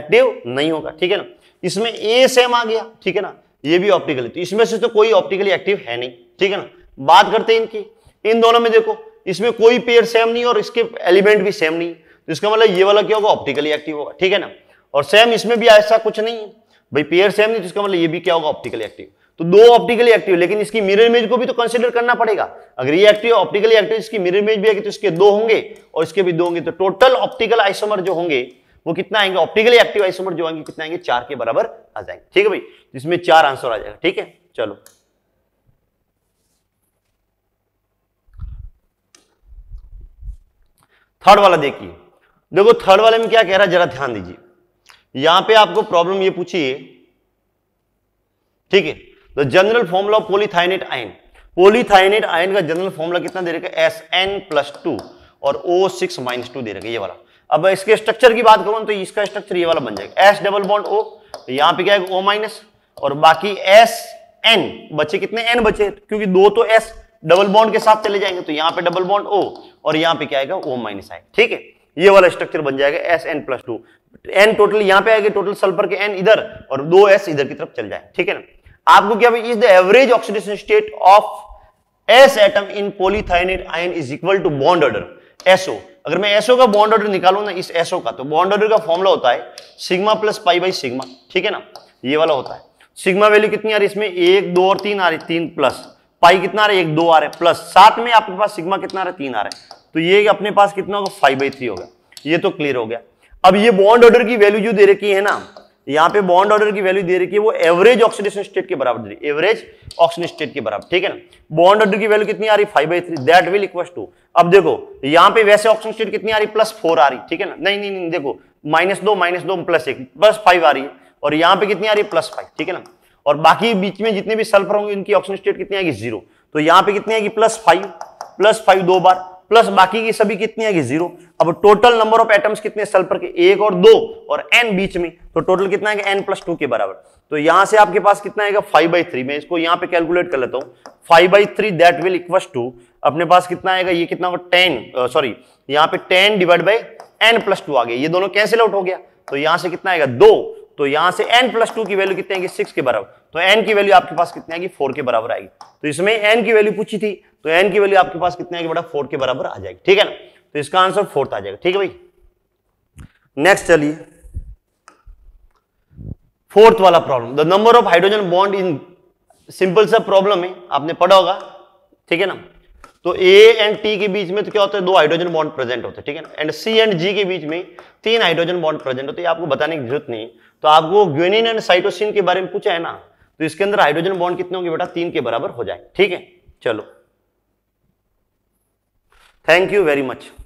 एक्टिव नहीं होगा ठीक है ना इसमें ए सेम आ गया ठीक है ना ये भी ऑप्टिकली तो इसमें से तो कोई ऑप्टिकली एक्टिव है नहीं ठीक है ना बात करते हैं इनकी इन दोनों में देखो इसमें कोई पेयर सेम नहीं और इसके एलिमेंट भी सेम नहीं तो इसका मतलब ये वाला क्या होगा ऑप्टिकली एक्टिव होगा ठीक है ना और सेम इसमें भी ऐसा कुछ नहीं है भाई पेयर सेम नहीं तो इसका मतलब ये भी क्या होगा ऑप्टिकली एक्टिव तो दो ऑप्टिकली एक्टिव लेकिन इसकी मिरर इमेज को भी तो कंसिडर करना पड़ेगा अगर ये एक्टिव ऑप्टिकली एक्टिव इसकी मिरर इमेज भी आएगी तो इसके दो होंगे और इसके भी दो होंगे तो टोटल ऑप्टिकल आइसोमर जो होंगे वो कितना आएंगे ऑप्टिकली एक्टिव आइसोमर जो आएंगे कितना आएंगे चार के बराबर आ जाएंगे ठीक है भाई तो इसमें चार आंसर आ जाएगा ठीक है चलो थर्ड वाला देखिए देखो थर्ड वाले में क्या कह रहा है जरा ध्यान दीजिए यहां पे आपको प्रॉब्लम ये पूछिए ठीक है the general formula of polythionate ion polythionate ion का जनरल फॉर्मूला कितना दे रखा है एस एन प्लस टू और ओ सिक्स माइनस टू दे रखा है ये वाला अब इसके स्ट्रक्चर की बात करूं तो इसका स्ट्रक्चर ये वाला बन जाएगा एस डबल बॉन्ड ओ यहां पर क्या है ओ माइनस और बाकी एस एन बचे कितने एन बचे क्योंकि दो तो एस डबल बॉन्ड के साथ चले जाएंगे तो यहां पे डबल बॉन्ड ओ और यहां पे क्या आएगा ओ माइनस आई ठीक है ये वाला स्ट्रक्चर बन जाएगा S N plus two N total यहां पे आएगा टोटल सल्फर के एन इधर और दो एस इधर की तरफ चल जाए ठीक है ना आपको क्या is the average oxidation state of S atom in polythionate ion is equal to bond order so अगर मैं एसओ का बॉन्ड ऑर्डर निकालू ना इस एसओ का तो बॉन्ड ऑर्डर का फॉर्मुला होता है sigma plus pi by sigma ठीक है ना ये वाला होता है सिग्मा वैल्यू कितनी आ रही है इसमें एक दो और तीन आ रही तीन प्लस पाई कितना आ रहा है एक दो आ रहा है प्लस सात में आपके पास सिग्मा कितना आ रहा है तीन आ रहा है तो ये अपने पास कितना होगा फाइव बाई थ्री होगा ये तो क्लियर हो गया अब ये बॉन्ड ऑर्डर की वैल्यू जो दे रखी है ना यहाँ पे बॉन्ड ऑर्डर की वैल्यू दे रखी है वो एवरेज ऑक्सीडेशन स्टेट के बराबर दे रही एवरेज ऑक्सीडन स्टेट के बराबर ठीक है ना बॉन्ड ऑर्डर की वैल्यू कितनी आ रही five by three that will equal to अब देखो यहाँ पे वैसे ऑक्सीजन स्टेट कितनी आ रही प्लस फोर आ रही ठीक है ना नहीं नहीं नहीं देखो माइनस दो माइनस दो प्लस एक प्लस फाइव आ रही है और यहाँ पे कितनी आ रही है प्लस फाइव ठीक है ना और बाकी बीच में जितने भी सल्फर होंगे इनकी ऑक्सीजन स्टेट कितनी आएगी जीरो तो यहाँ पे कितनी आएगी प्लस फाइव प्लस फाइव दो बार प्लस बाकी की सभी कितनी आएगी जीरो अब टोटल नंबर ऑफ एटम्स कितने सल्फर के एक और दो और एन बीच में तो टोटल कितना आएगा एन प्लस टू के बराबर तो यहां से आपके पास कितना आएगा फाइव बाई थ्री मैं इसको यहां पे कैलकुलेट कर लेता हूं five by three that will equal to अपने पास कितना आएगा ये कितना होगा टेन सॉरी यहाँ पे ten divide by N plus two आ गया ये दोनों कैंसिल आउट हो गया तो यहां से कितना आएगा दो तो यहां से एन प्लस टू की वैल्यू कितनी सिक्स के बराबर तो एन की वैल्यू आपके पास कितनी आएगी फोर के बराबर आएगी तो इसमें एन की वैल्यू पूछी थी तो एन की वैल्यू आपके पास कितनी आएगी बेटा फोर के बराबर आ जाएगी ठीक है ना तो इसका आंसर फोर्थ आ जाएगा ठीक है भाई नेक्स्ट चलिए फोर्थ वाला problem the number of hydrogen bond in simple सा प्रॉब्लम है आपने पढ़ा होगा ठीक है ना तो ए एंड टी के बीच में तो क्या होता है दो हाइड्रोजन बॉन्ड प्रेजेंट होते हैं ठीक है ना एंड सी एंड जी के बीच में तीन हाइड्रोजन बॉन्ड प्रेजेंट होते हैं आपको बताने की जरूरत नहीं तो आपको ग्वेनिन एंड साइटोसिन के बारे में पूछा है ना तो इसके अंदर हाइड्रोजन बॉन्ड कितने होंगे बेटा तीन के बराबर हो जाए ठीक है चलो थैंक यू वेरी मच